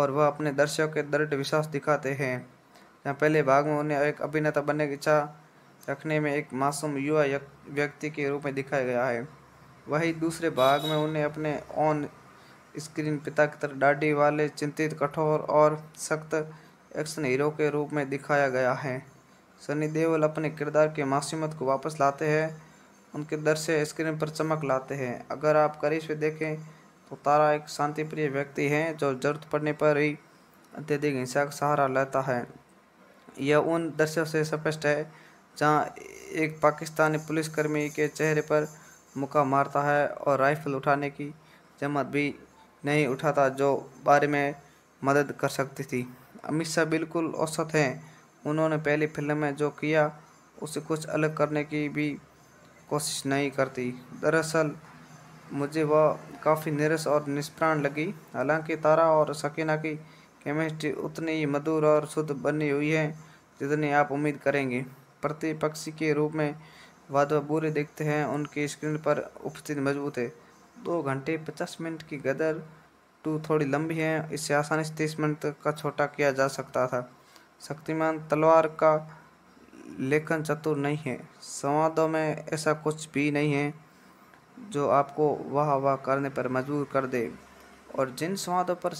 और वह अपने दर्शकों के दृढ़ विश्वास दिखाते हैं यहाँ पहले भाग में उन्हें एक अभिनेता बनने की इच्छा रखने में एक मासूम युवा व्यक्ति के रूप में दिखाया गया है वहीं दूसरे भाग में उन्हें अपने ऑन स्क्रीन पिता की तरह डाडी वाले चिंतित कठोर और सख्त एक्शन हीरो के रूप में दिखाया गया है सनी देओल अपने किरदार की मासूमत को वापस लाते हैं उनके दृश्य स्क्रीन पर चमक लाते हैं अगर आप करीब से देखें तो तारा एक शांतिप्रिय व्यक्ति हैं जो जरूरत पड़ने पर ही अत्यधिक हिंसा का सहारा लेता है यह उन दृश्यों से स्पष्ट है जहां एक पाकिस्तानी पुलिसकर्मी के चेहरे पर मुक्का मारता है और राइफल उठाने की जमत भी नहीं उठाता जो बारे में मदद कर सकती थी अमित शाह बिल्कुल औसत हैं उन्होंने पहली फिल्म में जो किया उसे कुछ अलग करने की भी कोशिश नहीं करती दरअसल मुझे वह काफ़ी निरस और निष्प्राण लगी हालांकि तारा और सकीना की केमिस्ट्री उतनी ही मधुर और शुद्ध बनी हुई है जितनी आप उम्मीद करेंगे प्रतिपक्ष के रूप में बुरे दिखते हैं उनकी स्क्रीन पर उपस्थित मजबूत है दो घंटे पचास मिनट की गदर टू थोड़ी लंबी है इसे आसानी से तीस मिनट तक का छोटा किया जा सकता था शक्तिमान तलवार का लेखन चतुर नहीं है संवादों में ऐसा कुछ भी नहीं है जो आपको वाह वाह करने पर मजबूर कर दे और जिन संवादों पर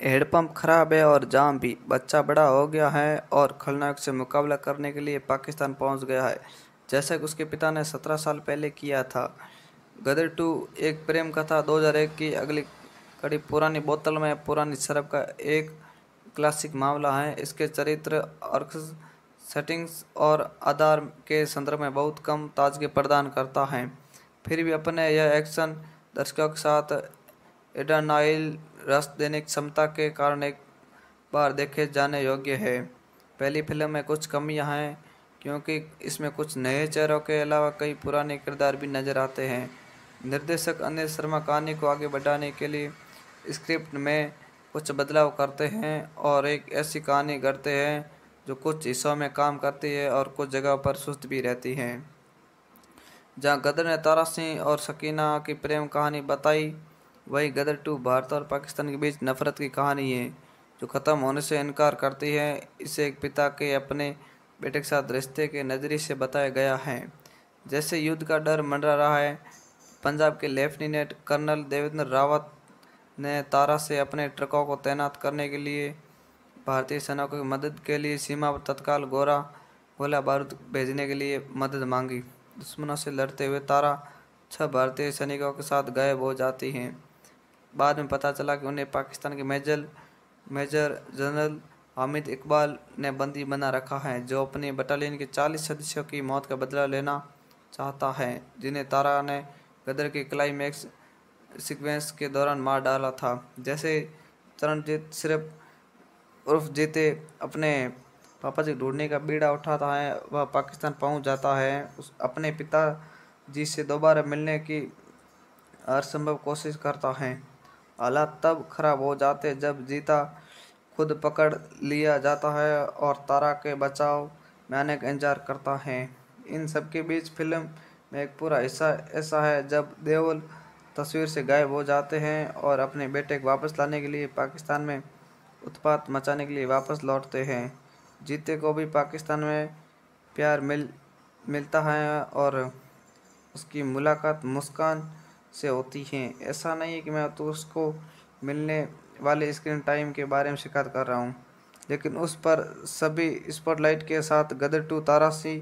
हेडपम्प खराब है और जाम भी बच्चा बड़ा हो गया है और खलनायक से मुकाबला करने के लिए पाकिस्तान पहुंच गया है जैसा कि उसके पिता ने सत्रह साल पहले किया था गदर टू एक प्रेम कथा दो हजार एक की अगली कड़ी पुरानी बोतल में पुरानी शराब का एक क्लासिक मामला है इसके चरित्र और सेटिंग्स और आधार के संदर्भ में बहुत कम ताजगी प्रदान करता है फिर भी अपने यह एक्शन दर्शकों के साथ एडानाइल रस देने की क्षमता के कारण एक बार देखे जाने योग्य है पहली फिल्म में कुछ कमियां हैं क्योंकि इसमें कुछ नए चेहरों के अलावा कई पुराने किरदार भी नज़र आते हैं निर्देशक अनिल शर्मा कहानी को आगे बढ़ाने के लिए स्क्रिप्ट में कुछ बदलाव करते हैं और एक ऐसी कहानी करते हैं जो कुछ हिस्सों में काम करती है और कुछ जगह पर सुस्त भी रहती है जहाँ गदर ने तारा सिंह और सकीना की प्रेम कहानी बताई वही गदर टू भारत और पाकिस्तान के बीच नफरत की कहानी है जो ख़त्म होने से इनकार करती है इसे एक पिता के अपने बेटे के साथ रिश्ते के नज़रिए से बताया गया है जैसे युद्ध का डर मंडरा रहा है पंजाब के लेफ्टिनेंट कर्नल देवेंद्र रावत ने तारा से अपने ट्रकों को तैनात करने के लिए भारतीय सेना की मदद के लिए सीमा पर तत्काल गोरा गोला बारूद भेजने के लिए मदद मांगी दुश्मनों से लड़ते हुए तारा छह भारतीय सैनिकों के साथ गायब हो जाती हैं बाद में पता चला कि उन्हें पाकिस्तान के major major general Hamid Iqbal ने बंदी बना रखा है जो अपने बटालियन के 40 सदस्यों की मौत का बदला लेना चाहता है जिन्हें तारा ने गदर के क्लाइमैक्स सीक्वेंस के दौरान मार डाला था जैसे चरणजीत सिर्फ उर्फ जीते अपने पापा जी ढूंढने का बीड़ा उठाता है वह पाकिस्तान पहुंच जाता है उस अपने पिता जी से दोबारा मिलने की हर संभव कोशिश करता है हालात तब खराब हो जाते जब जीता खुद पकड़ लिया जाता है और तारा के बचाव का इंतजार करता है इन सबके बीच फिल्म में एक पूरा हिस्सा ऐसा है जब देवल तस्वीर से गायब हो जाते हैं और अपने बेटे को वापस लाने के लिए पाकिस्तान में उत्पात मचाने के लिए वापस लौटते हैं जीते को भी पाकिस्तान में प्यार मिल मिलता है और उसकी मुलाकात मुस्कान से होती हैं ऐसा नहीं है कि मैं तो उसको मिलने वाले स्क्रीन टाइम के बारे में शिकायत कर रहा हूँ लेकिन उस पर सभी स्पॉटलाइट के साथ गदर टू तारासी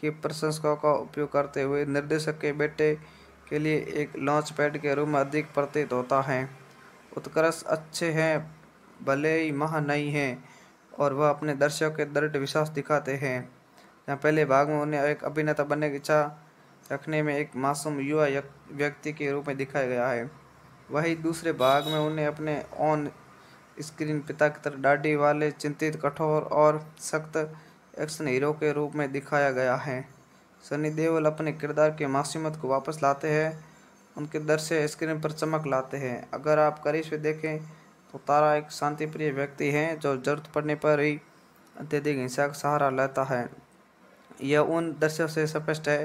के प्रशंसकों का उपयोग करते हुए निर्देशक के बेटे के लिए एक लॉन्च पैड के रूप में अधिक प्रतीत होता है उत्कर्ष अच्छे हैं भले ही मह नहीं हैं और वह अपने दर्शकों के दृढ़ विश्वास दिखाते हैं जहाँ पहले भाग में उन्हें एक अभिनेता बनने की इच्छा रखने में एक मासूम युवा व्यक्ति के रूप में दिखाया गया है वही दूसरे भाग में उन्हें अपने ऑन स्क्रीन पिता की तरह डाडी वाले चिंतित कठोर और सख्त एक्शन हीरो के रूप में दिखाया गया है सनी देओल अपने किरदार की मासूमत को वापस लाते हैं उनके दृश्य स्क्रीन पर चमक लाते हैं अगर आप करीब से देखें तो तारा एक शांतिप्रिय व्यक्ति हैं जो जरूरत पड़ने पर ही अत्यधिक हिंसा का सहारा लेता है यह उन दृश्यों से स्पष्ट है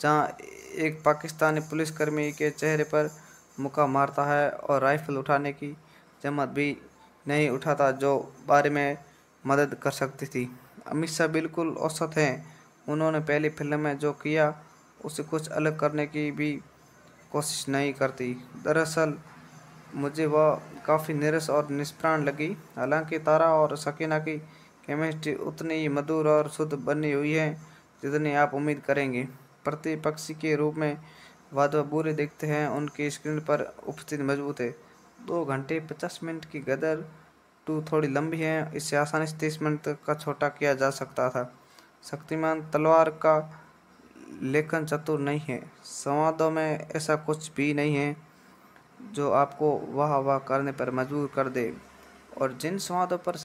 जहां एक पाकिस्तानी पुलिसकर्मी के चेहरे पर मुक्का मारता है और राइफल उठाने की जमत भी नहीं उठाता जो बारे में मदद कर सकती थी अमित शाह बिल्कुल औसत हैं उन्होंने पहली फिल्म में जो किया उसे कुछ अलग करने की भी कोशिश नहीं करती दरअसल मुझे वह काफ़ी निरस और निष्प्राण लगी हालांकि तारा और सकीना की केमिस्ट्री उतनी ही मधुर और शुद्ध बनी हुई है जितनी आप उम्मीद करेंगे प्रतिपक्ष के रूप में वादवा बुरे देखते हैं उनकी स्क्रीन पर उपस्थिति मजबूत है दो घंटे पचास मिनट की गदर टू थोड़ी लंबी है इसे आसानी से तीस मिनट तक का छोटा किया जा सकता था शक्तिमान तलवार का लेखन चतुर नहीं है संवादों में ऐसा कुछ भी नहीं है जो आपको वाह वाह करने पर मजबूर कर दे और जिन संवादों पर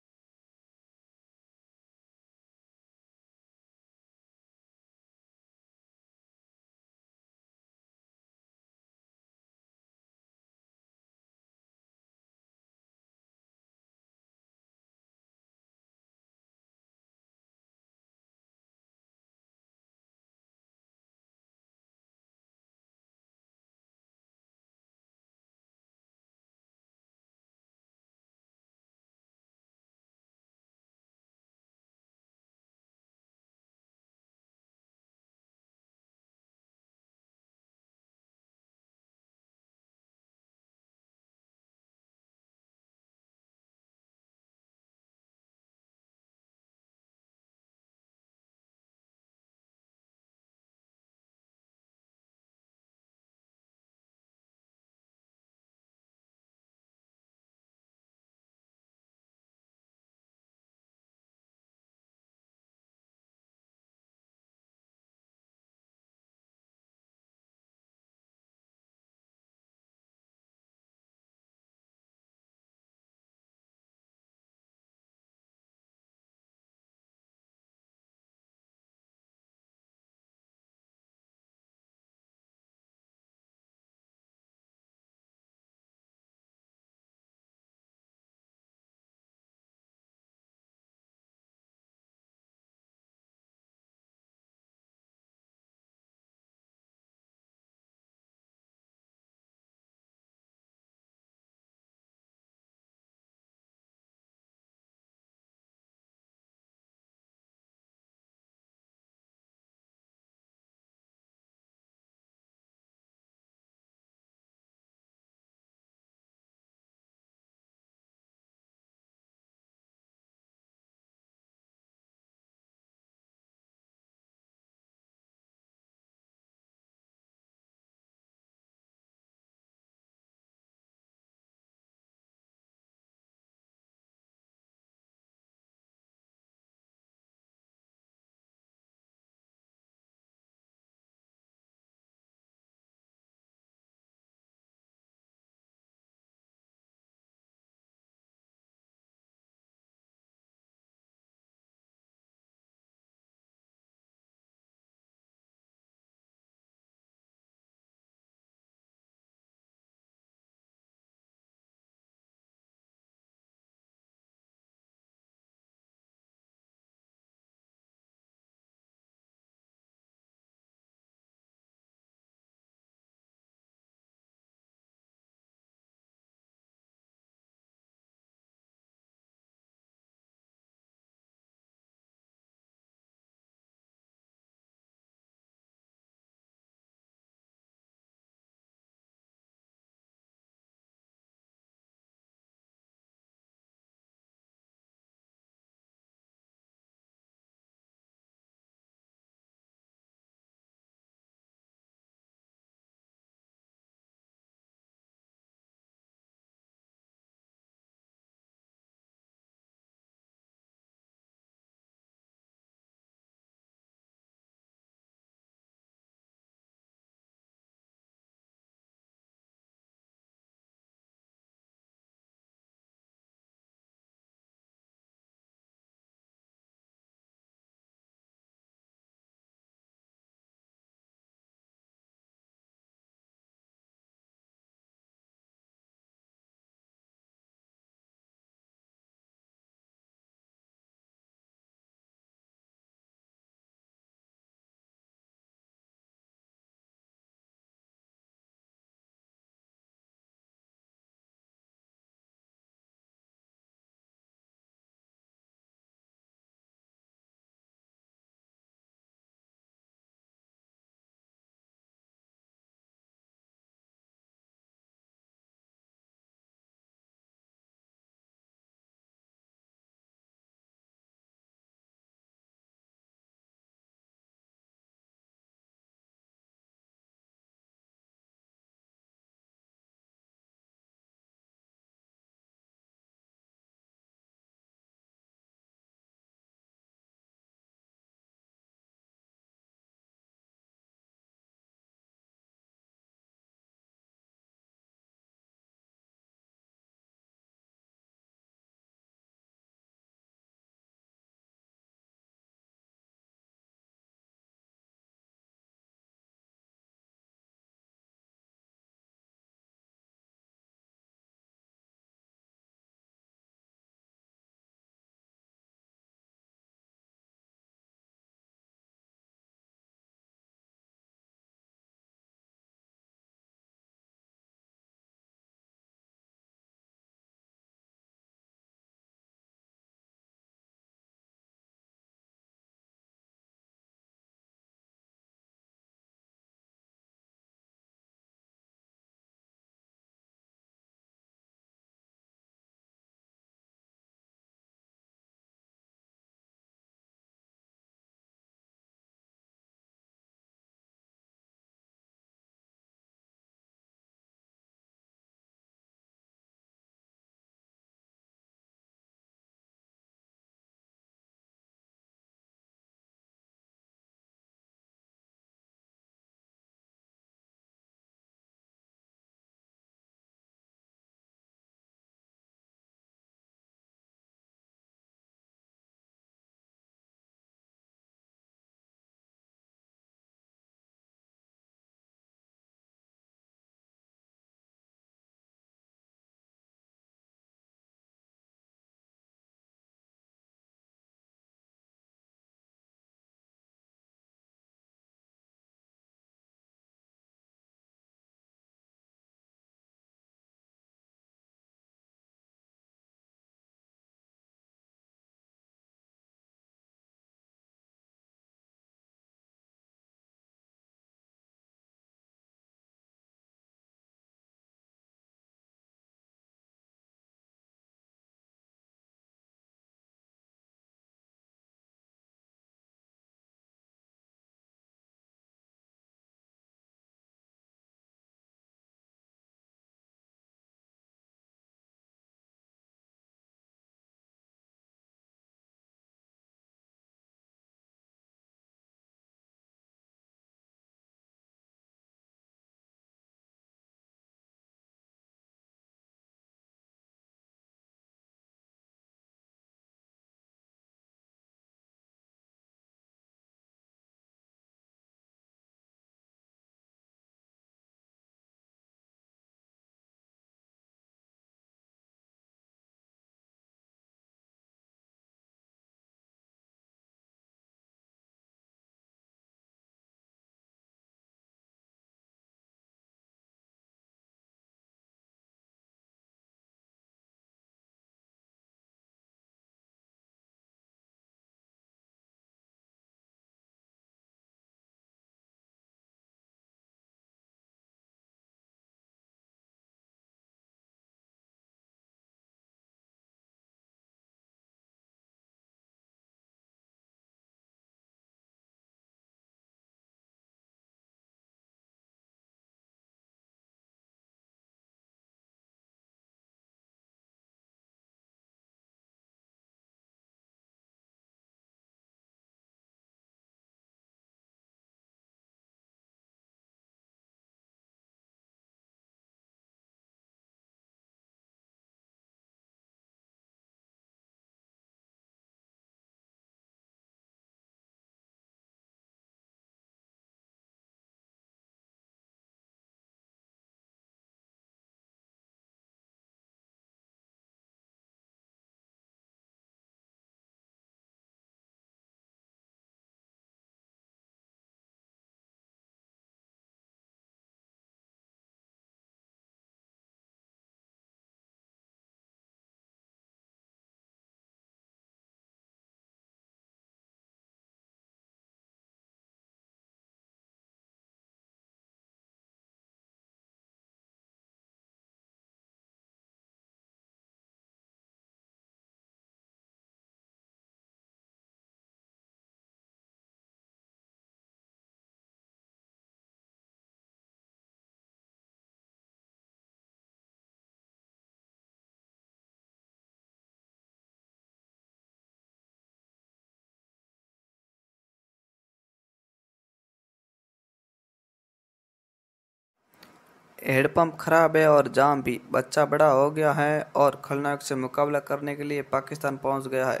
हेडपम्प खराब है और जाम भी बच्चा बड़ा हो गया है और खलनायक से मुकाबला करने के लिए पाकिस्तान पहुंच गया है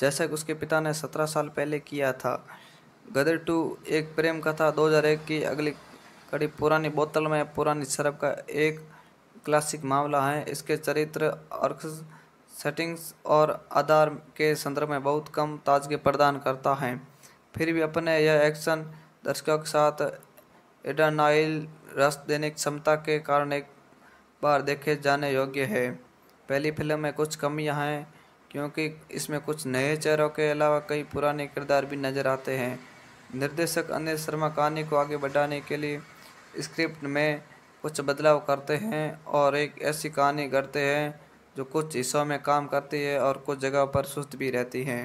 जैसा कि उसके पिता ने सत्रह साल पहले किया था गदर टू एक प्रेम कथा 2001 की अगली कड़ी पुरानी बोतल में पुरानी शराब का एक क्लासिक मामला है इसके चरित्र और सेटिंग्स और आधार के संदर्भ में बहुत कम ताजगी प्रदान करता है फिर भी अपने यह एक्शन दर्शकों के साथ एडानाइल रस देने की क्षमता के कारण एक बार देखे जाने योग्य है पहली फिल्म में कुछ कमियां हैं क्योंकि इसमें कुछ नए चेहरों के अलावा कई पुराने किरदार भी नजर आते हैं निर्देशक अनिल शर्मा कहानी को आगे बढ़ाने के लिए स्क्रिप्ट में कुछ बदलाव करते हैं और एक ऐसी कहानी करते हैं जो कुछ हिस्सों में काम करती है और कुछ जगह पर सुस्त भी रहती है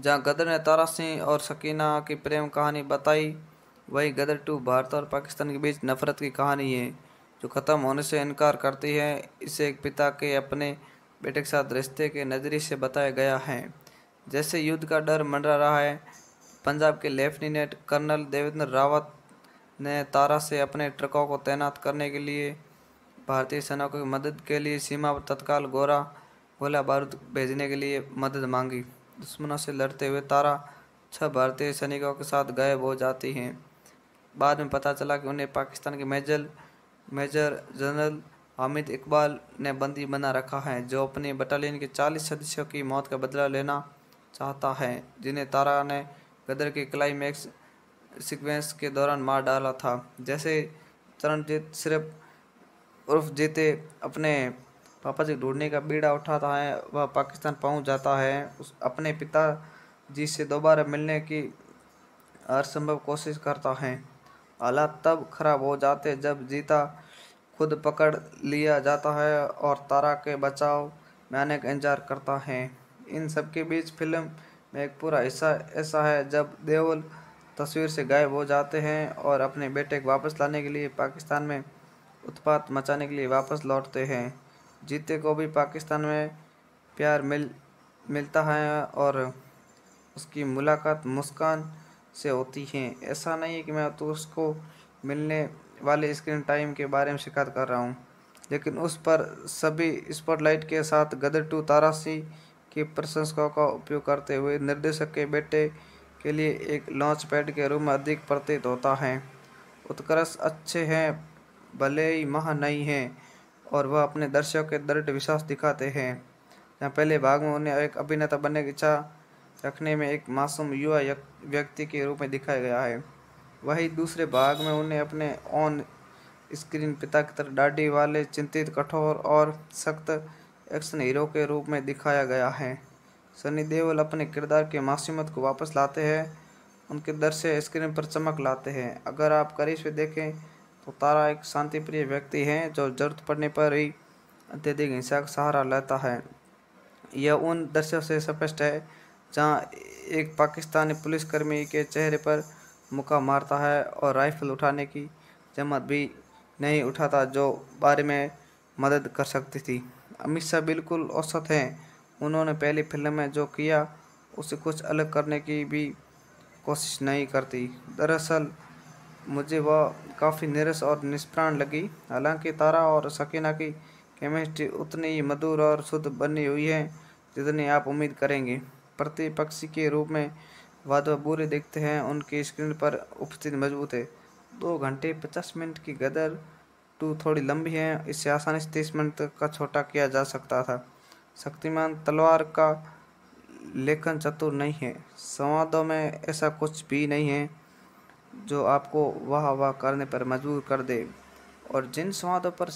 जहाँ गदर ने तारा सिंह और सकीना की प्रेम कहानी बताई वहीं गदर टू भारत और पाकिस्तान के बीच नफरत की कहानी है जो ख़त्म होने से इनकार करती है इसे एक पिता के अपने बेटे के साथ रिश्ते के नज़रिए से बताया गया है जैसे युद्ध का डर मंडरा रहा है पंजाब के लेफ्टिनेंट कर्नल देवेंद्र रावत ने तारा से अपने ट्रकों को तैनात करने के लिए भारतीय सेना की मदद के लिए सीमा पर तत्काल गोरा गोला बारूद भेजने के लिए मदद मांगी दुश्मनों से लड़ते हुए तारा छह भारतीय सैनिकों के साथ गायब हो जाती हैं बाद में पता चला कि उन्हें पाकिस्तान के major major general Hamid Iqbal ने बंदी बना रखा है जो अपने बटालियन के 40 सदस्यों की मौत का बदला लेना चाहता है जिन्हें तारा ने गदर के क्लाइमैक्स सीक्वेंस के दौरान मार डाला था जैसे चरणजीत सिर्फ उर्फ जीते अपने पापा जी ढूंढने का बीड़ा उठाता है वह पाकिस्तान पहुंच जाता है उस अपने पिता जी से दोबारा मिलने की हर संभव कोशिश करता है हालात तब खराब हो जाते जब जीता खुद पकड़ लिया जाता है और तारा के बचाव में का इंतजार करता है इन सबके बीच फिल्म में एक पूरा हिस्सा ऐसा है जब देओल तस्वीर से गायब हो जाते हैं और अपने बेटे को वापस लाने के लिए पाकिस्तान में उत्पात मचाने के लिए वापस लौटते हैं जीते को भी पाकिस्तान में प्यार मिल मिलता है और उसकी मुलाकात मुस्कान से होती हैं ऐसा नहीं है कि मैं तो उसको मिलने वाले स्क्रीन टाइम के बारे में शिकायत कर रहा हूँ लेकिन उस पर सभी स्पॉटलाइट के साथ गदर टू तारासी के प्रशंसकों का उपयोग करते हुए निर्देशक के बेटे के लिए एक लॉन्च पैड के रूप में अधिक प्रतीत होता है उत्कर्ष अच्छे हैं भले ही मह नहीं हैं और वह अपने दर्शकों के दृढ़ विश्वास दिखाते हैं जहाँ पहले भाग में उन्हें एक अभिनेता बनने की इच्छा रखने में एक मासूम युवा व्यक्ति के रूप में दिखाया गया है वही दूसरे भाग में उन्हें अपने ऑन स्क्रीन पिता की तरह डाडी वाले चिंतित कठोर और सख्त एक्शन हीरो के रूप में दिखाया गया है सनी देओल अपने किरदार की मासूमत को वापस लाते हैं उनके दृश्य स्क्रीन पर चमक लाते हैं अगर आप करीब से देखें तो तारा एक शांतिप्रिय व्यक्ति हैं जो जरूरत पड़ने पर ही अत्यधिक हिंसा का सहारा लेता है यह उन दृश्यों से स्पष्ट है जहां एक पाकिस्तानी पुलिसकर्मी के चेहरे पर मुक्का मारता है और राइफल उठाने की जमत भी नहीं उठाता जो बारे में मदद कर सकती थी अमित शाह बिल्कुल औसत हैं उन्होंने पहली फिल्म में जो किया उसे कुछ अलग करने की भी कोशिश नहीं करती दरअसल मुझे वह काफ़ी निरस और निष्प्राण लगी हालांकि तारा और सकीना की केमिस्ट्री उतनी ही मधुर और शुद्ध बनी हुई है जितनी आप उम्मीद करेंगे प्रतिपक्ष के रूप में वाद बुरे देखते हैं उनके स्क्रीन पर उपस्थित मजबूत है दो घंटे पचास मिनट की गदर टू थोड़ी लंबी है इसे आसानी से तीस मिनट तक का छोटा किया जा सकता था शक्तिमान तलवार का लेखन चतुर नहीं है संवादों में ऐसा कुछ भी नहीं है जो आपको वाह वाह करने पर मजबूर कर दे और जिन संवादों पर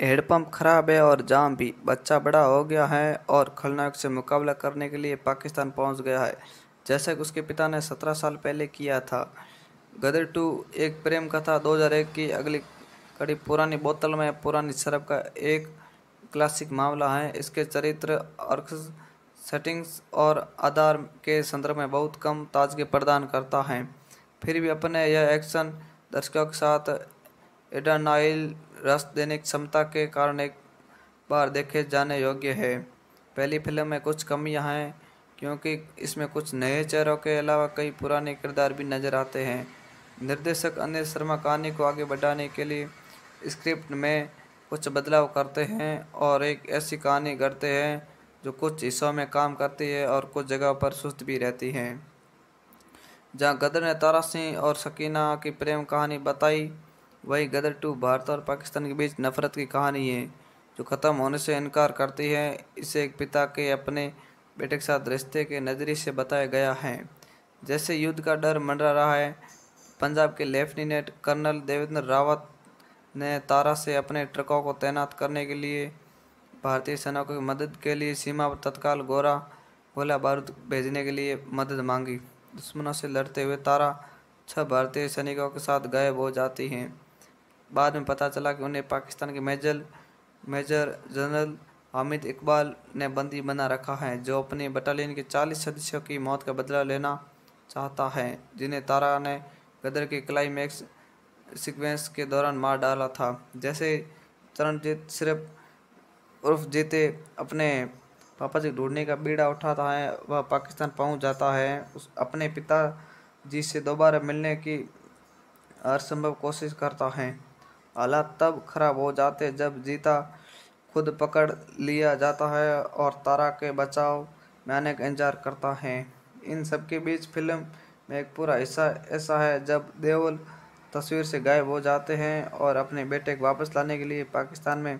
हेडपम्प खराब है और जाम भी बच्चा बड़ा हो गया है और खलनायक से मुकाबला करने के लिए पाकिस्तान पहुंच गया है जैसा कि उसके पिता ने सत्रह साल पहले किया था गदर टू एक प्रेम कथा दो हजार एक की अगली कड़ी पुरानी बोतल में पुरानी शराब का एक क्लासिक मामला है इसके चरित्र और सेटिंग्स और आधार के संदर्भ में बहुत कम ताजगी प्रदान करता है फिर भी अपने यह एक्शन दर्शकों के साथ एडानाइल रस देने की क्षमता के कारण एक बार देखे जाने योग्य है पहली फिल्म में कुछ कमियां हैं क्योंकि इसमें कुछ नए चेहरों के अलावा कई पुराने किरदार भी नजर आते हैं निर्देशक अनिल शर्मा कहानी को आगे बढ़ाने के लिए स्क्रिप्ट में कुछ बदलाव करते हैं और एक ऐसी कहानी करते हैं जो कुछ हिस्सों में काम करती है और कुछ जगह पर सुस्त भी रहती है जहाँ गदर ने तारा सिंह और सकीना की प्रेम कहानी बताई वही गदर टू भारत और पाकिस्तान के बीच नफरत की कहानी है जो ख़त्म होने से इनकार करती है इसे एक पिता के अपने बेटे के साथ रिश्ते के नज़रिए से बताया गया है जैसे युद्ध का डर मंडरा रहा है पंजाब के लेफ्टिनेंट कर्नल देवेंद्र रावत ने तारा से अपने ट्रकों को तैनात करने के लिए भारतीय सेना को मदद के लिए सीमा पर तत्काल गोरा गोला बारूद भेजने के लिए मदद मांगी दुश्मनों से लड़ते हुए तारा छह भारतीय सैनिकों के साथ गायब हो जाती हैं बाद में पता चला कि उन्हें पाकिस्तान के major major general Hamid Iqbal ने बंदी बना रखा है जो अपनी बटालियन के 40 सदस्यों की मौत का बदला लेना चाहता है जिन्हें तारा ने गदर के क्लाइमैक्स सीक्वेंस के दौरान मार डाला था जैसे चरणजीत सिर्फ उर्फ जीते अपने पापा जी ढूंढने का बीड़ा उठाता है वह पाकिस्तान पहुंच जाता है उस अपने पिता जी से दोबारा मिलने की हर संभव कोशिश करता है हालात तब खराब हो जाते जब जीता खुद पकड़ लिया जाता है और तारा के बचाव में आने का इंतजार करता है इन सबके बीच फिल्म में एक पूरा हिस्सा ऐसा है जब देवल तस्वीर से गायब हो जाते हैं और अपने बेटे को वापस लाने के लिए पाकिस्तान में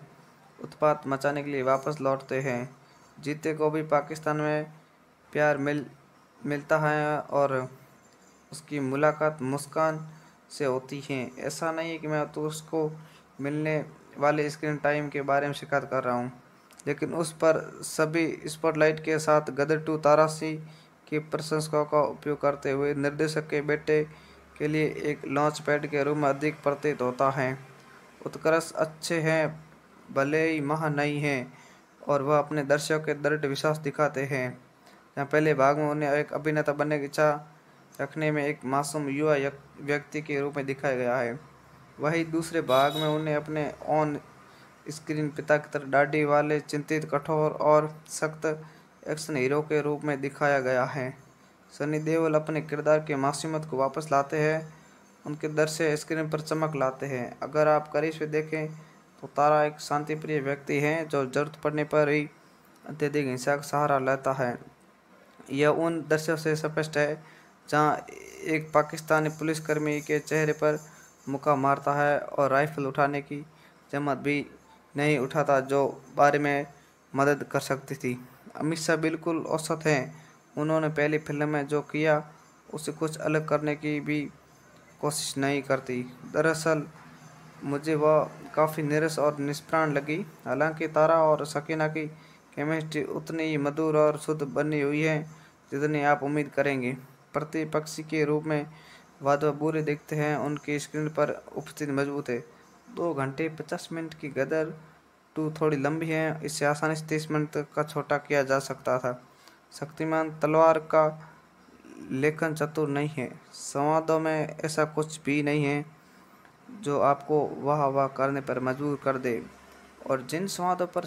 उत्पात मचाने के लिए वापस लौटते हैं जीते को भी पाकिस्तान में प्यार मिल मिलता है और उसकी मुलाकात मुस्कान से होती हैं ऐसा नहीं है कि मैं तो उसको मिलने वाले स्क्रीन टाइम के बारे में शिकायत कर रहा हूँ लेकिन उस पर सभी स्पॉटलाइट के साथ गदर टू तारासी की प्रशंसकों का उपयोग करते हुए निर्देशक के बेटे के लिए एक लॉन्च पैड के रूप में अधिक प्रतीत होता है उत्कर्ष अच्छे हैं भले ही मह नहीं हैं और वह अपने दर्शकों के दृढ़ विश्वास दिखाते हैं जहाँ पहले भाग में उन्हें एक अभिनेता बनने की इच्छा रखने में एक मासूम युवा व्यक्ति के रूप में दिखाया गया है वहीं दूसरे भाग में उन्हें अपने ऑन स्क्रीन पिता की तरह डाडी वाले चिंतित कठोर और सख्त एक्शन हीरो के रूप में दिखाया गया है सनी देओल अपने किरदार की मासूमत को वापस लाते हैं उनके दृश्य स्क्रीन पर चमक लाते हैं अगर आप करीब से देखें तो तारा एक शांतिप्रिय व्यक्ति हैं जो जरूरत पड़ने पर ही अत्यधिक हिंसा का सहारा लेता है यह उन दृश्यों से स्पष्ट है जहां एक पाकिस्तानी पुलिसकर्मी के चेहरे पर मुक्का मारता है और राइफल उठाने की जमत भी नहीं उठाता जो बारे में मदद कर सकती थी अमित शाह बिल्कुल औसत हैं उन्होंने पहली फिल्म में जो किया उसे कुछ अलग करने की भी कोशिश नहीं करती दरअसल मुझे वह काफ़ी निरस और निष्प्राण लगी हालांकि तारा और सकीना की केमिस्ट्री उतनी ही मधुर और शुद्ध बनी हुई है जितनी आप उम्मीद करेंगे प्रतिपक्ष के रूप में बुरे देखते हैं उनकी स्क्रीन पर उपस्थित मजबूत है दो घंटे पचास मिनट की गदर टू थोड़ी लंबी है इसे आसानी से तीस मिनट तक का छोटा किया जा सकता था शक्तिमान तलवार का लेखन चतुर नहीं है संवादों में ऐसा कुछ भी नहीं है जो आपको वाह वाह करने पर मजबूर कर दे और जिन संवादों पर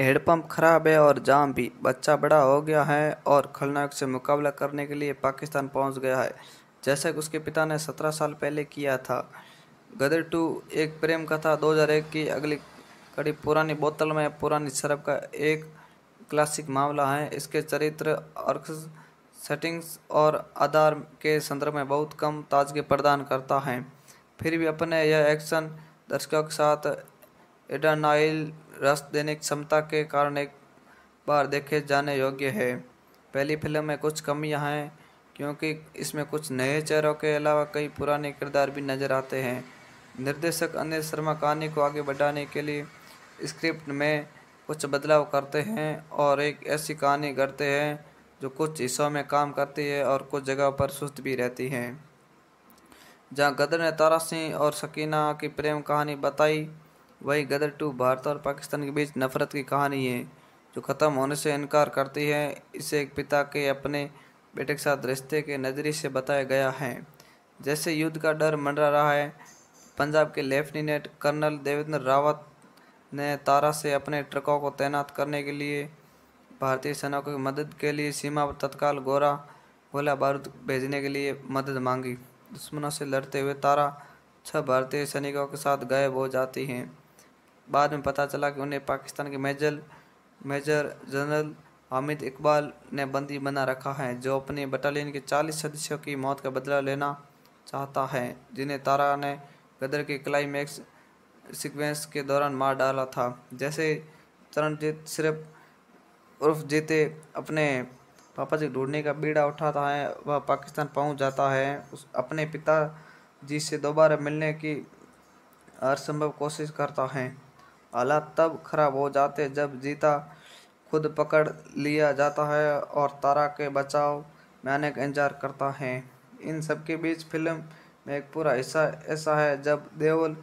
हेडपम्प खराब है और जाम भी बच्चा बड़ा हो गया है और खलनायक से मुकाबला करने के लिए पाकिस्तान पहुंच गया है जैसा कि उसके पिता ने सत्रह साल पहले किया था गदर टू एक प्रेम कथा दो हजार एक की अगली कड़ी पुरानी बोतल में पुरानी शराब का एक क्लासिक मामला है इसके चरित्र और सेटिंग्स और आधार के संदर्भ में बहुत कम ताजगी प्रदान करता है फिर भी अपने यह एक्शन दर्शकों के साथ एडानाइल रस देने की क्षमता के कारण एक बार देखे जाने योग्य है पहली फिल्म में कुछ कमियां हैं क्योंकि इसमें कुछ नए चेहरों के अलावा कई पुराने किरदार भी नजर आते हैं निर्देशक अनिल शर्मा कहानी को आगे बढ़ाने के लिए स्क्रिप्ट में कुछ बदलाव करते हैं और एक ऐसी कहानी करते हैं जो कुछ हिस्सों में काम करती है और कुछ जगह पर सुस्त भी रहती है जहाँ गदर ने तारा सिंह और सकीना की प्रेम कहानी बताई वही गदर टू भारत और पाकिस्तान के बीच नफरत की कहानी है जो ख़त्म होने से इनकार करती है इसे एक पिता के अपने बेटे के साथ रिश्ते के नज़रिए से बताया गया है जैसे युद्ध का डर मंडरा रहा है पंजाब के लेफ्टिनेंट कर्नल देवेंद्र रावत ने तारा से अपने ट्रकों को तैनात करने के लिए भारतीय सेना की मदद के लिए सीमा पर तत्काल गोरा गोला बारूद भेजने के लिए मदद मांगी दुश्मनों से लड़ते हुए तारा छह भारतीय सैनिकों के साथ गायब हो जाती हैं बाद में पता चला कि उन्हें पाकिस्तान के major major general Hamid Iqbal ने बंदी बना रखा है जो अपनी बटालियन के 40 सदस्यों की मौत का बदला लेना चाहता है जिन्हें तारा ने गदर के क्लाइमैक्स सीक्वेंस के दौरान मार डाला था जैसे चरणजीत सिर्फ उर्फ जीते अपने पापा जी ढूंढने का बीड़ा उठाता है वह पाकिस्तान पहुंच जाता है उस अपने पिता जी से दोबारा मिलने की हर संभव कोशिश करता है हालात तब खराब हो जाते जब जीता खुद पकड़ लिया जाता है और तारा के बचाव में का इंतजार करता है इन सब के बीच फिल्म में एक पूरा हिस्सा ऐसा है जब देओल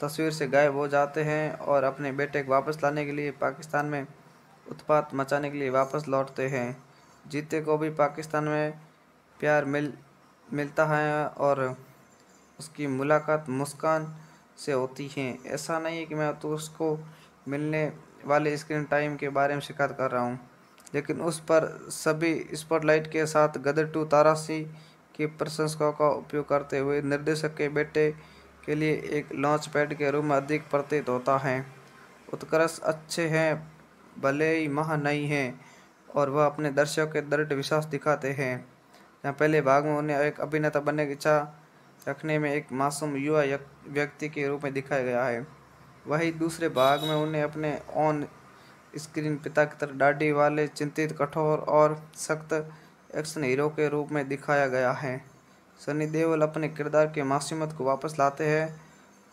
तस्वीर से गायब हो जाते हैं और अपने बेटे को वापस लाने के लिए पाकिस्तान में उत्पात मचाने के लिए वापस लौटते हैं जीते को भी पाकिस्तान में प्यार मिल मिलता है और उसकी मुलाकात मुस्कान से होती हैं ऐसा नहीं है कि मैं तो उसको मिलने वाले स्क्रीन टाइम के बारे में शिकायत कर रहा हूँ लेकिन उस पर सभी स्पॉटलाइट के साथ गदर टू तारासी के प्रशंसकों का उपयोग करते हुए निर्देशक के बेटे के लिए एक लॉन्च पैड के रूप में अधिक प्रतीत होता है उत्कर्ष अच्छे हैं भले ही मह नहीं हैं और वह अपने दर्शकों के दृढ़ विश्वास दिखाते हैं यहाँ पहले भाग में उन्हें एक अभिनेता बनने की इच्छा रखने में एक मासूम युवा व्यक्ति के रूप में दिखाया गया है वही दूसरे भाग में उन्हें अपने ऑन स्क्रीन पिता की तरह डाडी वाले चिंतित कठोर और सख्त एक्शन हीरो के रूप में दिखाया गया है सनी देओल अपने किरदार की मासूमत को वापस लाते हैं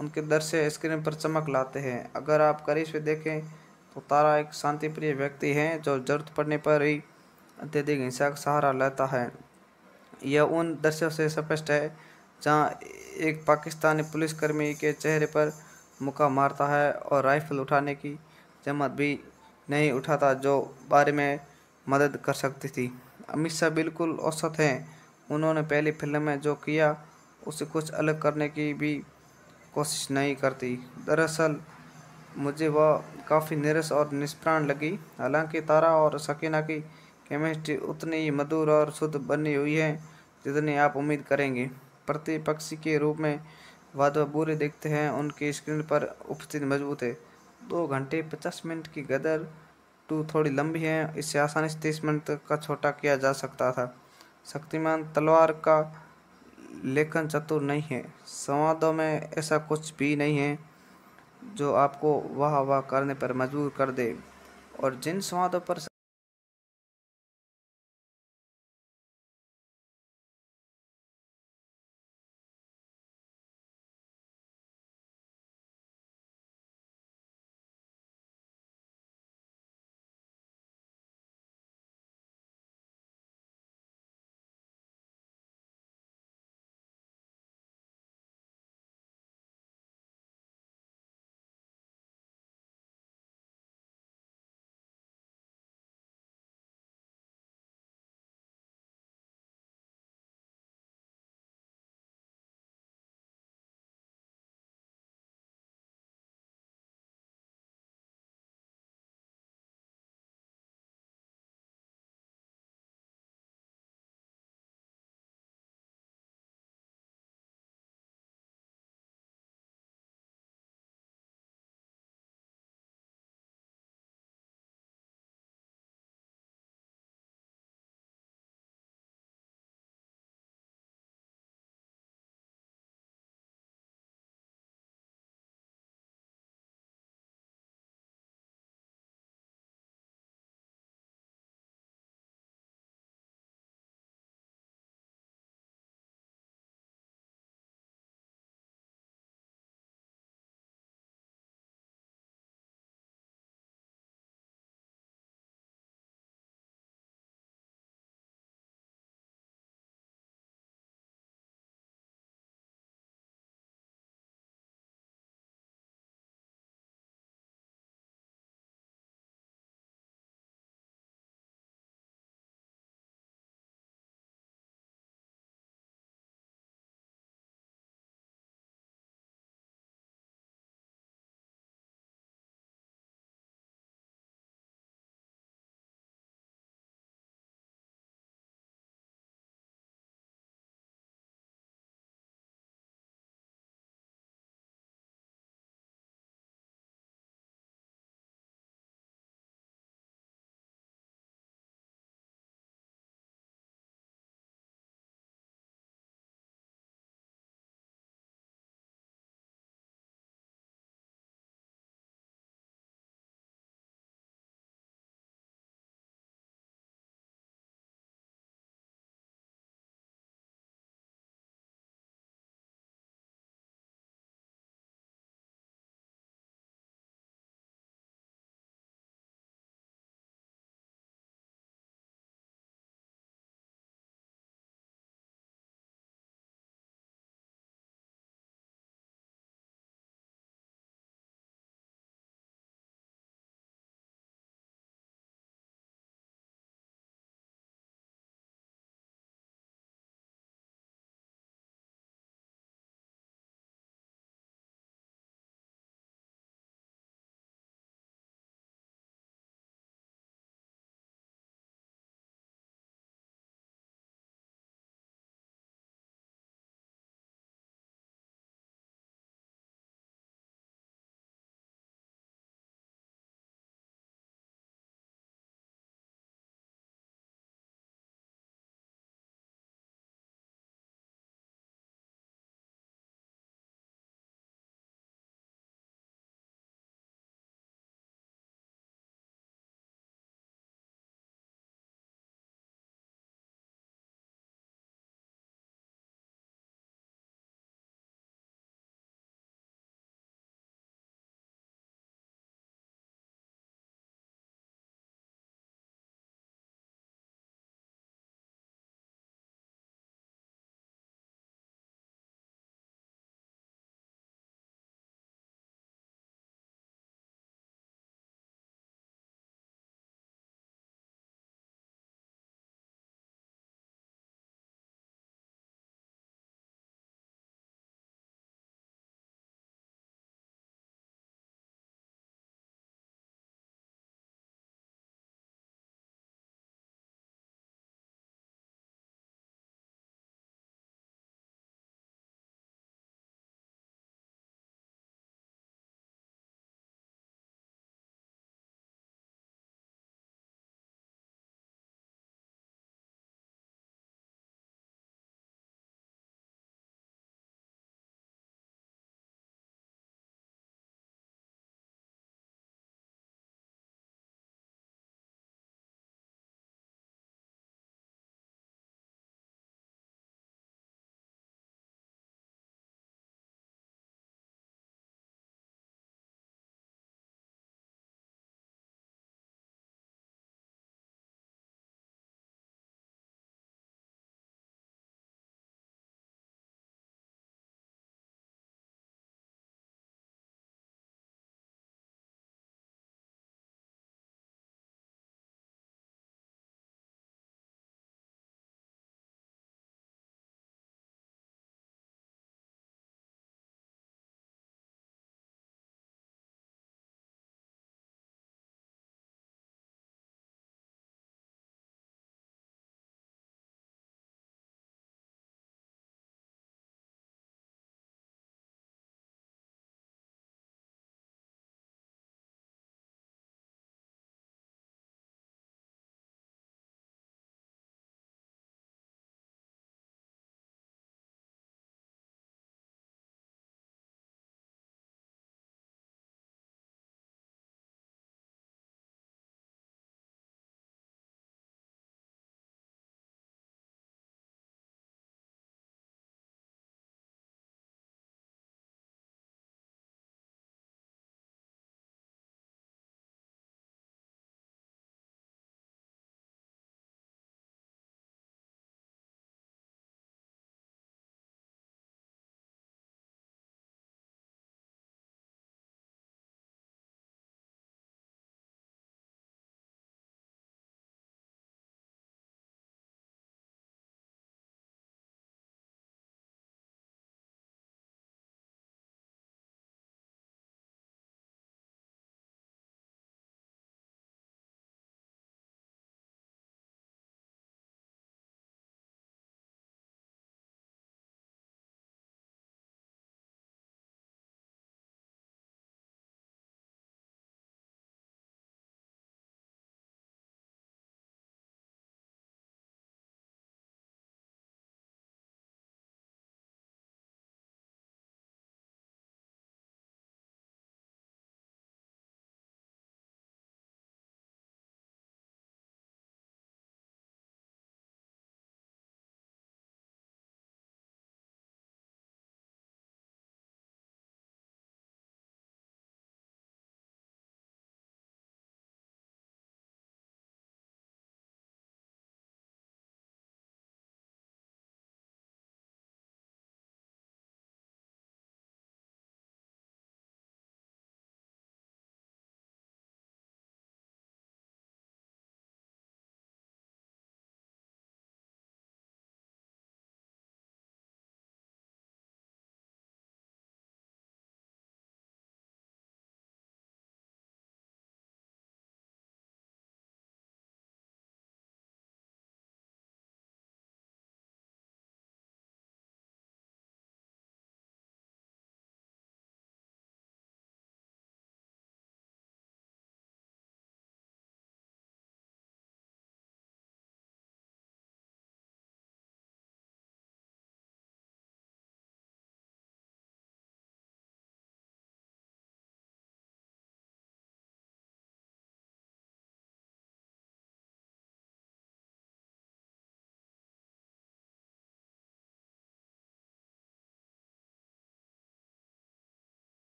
उनके दृश्य स्क्रीन पर चमक लाते हैं अगर आप करीब से देखें तो तारा एक शांतिप्रिय व्यक्ति हैं जो जरूरत पड़ने पर ही अत्यधिक हिंसा का सहारा लेता है यह उन दृश्यों से स्पष्ट है जहां एक पाकिस्तानी पुलिसकर्मी के चेहरे पर मुक्का मारता है और राइफल उठाने की जमत भी नहीं उठाता जो बारे में मदद कर सकती थी अमित शाह बिल्कुल औसत हैं उन्होंने पहली फिल्म में जो किया उसे कुछ अलग करने की भी कोशिश नहीं करती दरअसल मुझे वह काफ़ी निरस और निष्प्राण लगी हालांकि तारा और सकीना की केमिस्ट्री उतनी ही मधुर और शुद्ध बनी हुई है जितनी आप उम्मीद करेंगे प्रतिपक्ष के रूप में बुरे देखते हैं उनकी स्क्रीन पर उपस्थित मजबूत है दो घंटे पचास मिनट की गदर टू थोड़ी लंबी है इसे आसानी से तीस मिनट तक का छोटा किया जा सकता था शक्तिमान तलवार का लेखन चतुर नहीं है संवादों में ऐसा कुछ भी नहीं है जो आपको वाह वाह करने पर मजबूर कर दे और जिन संवादों पर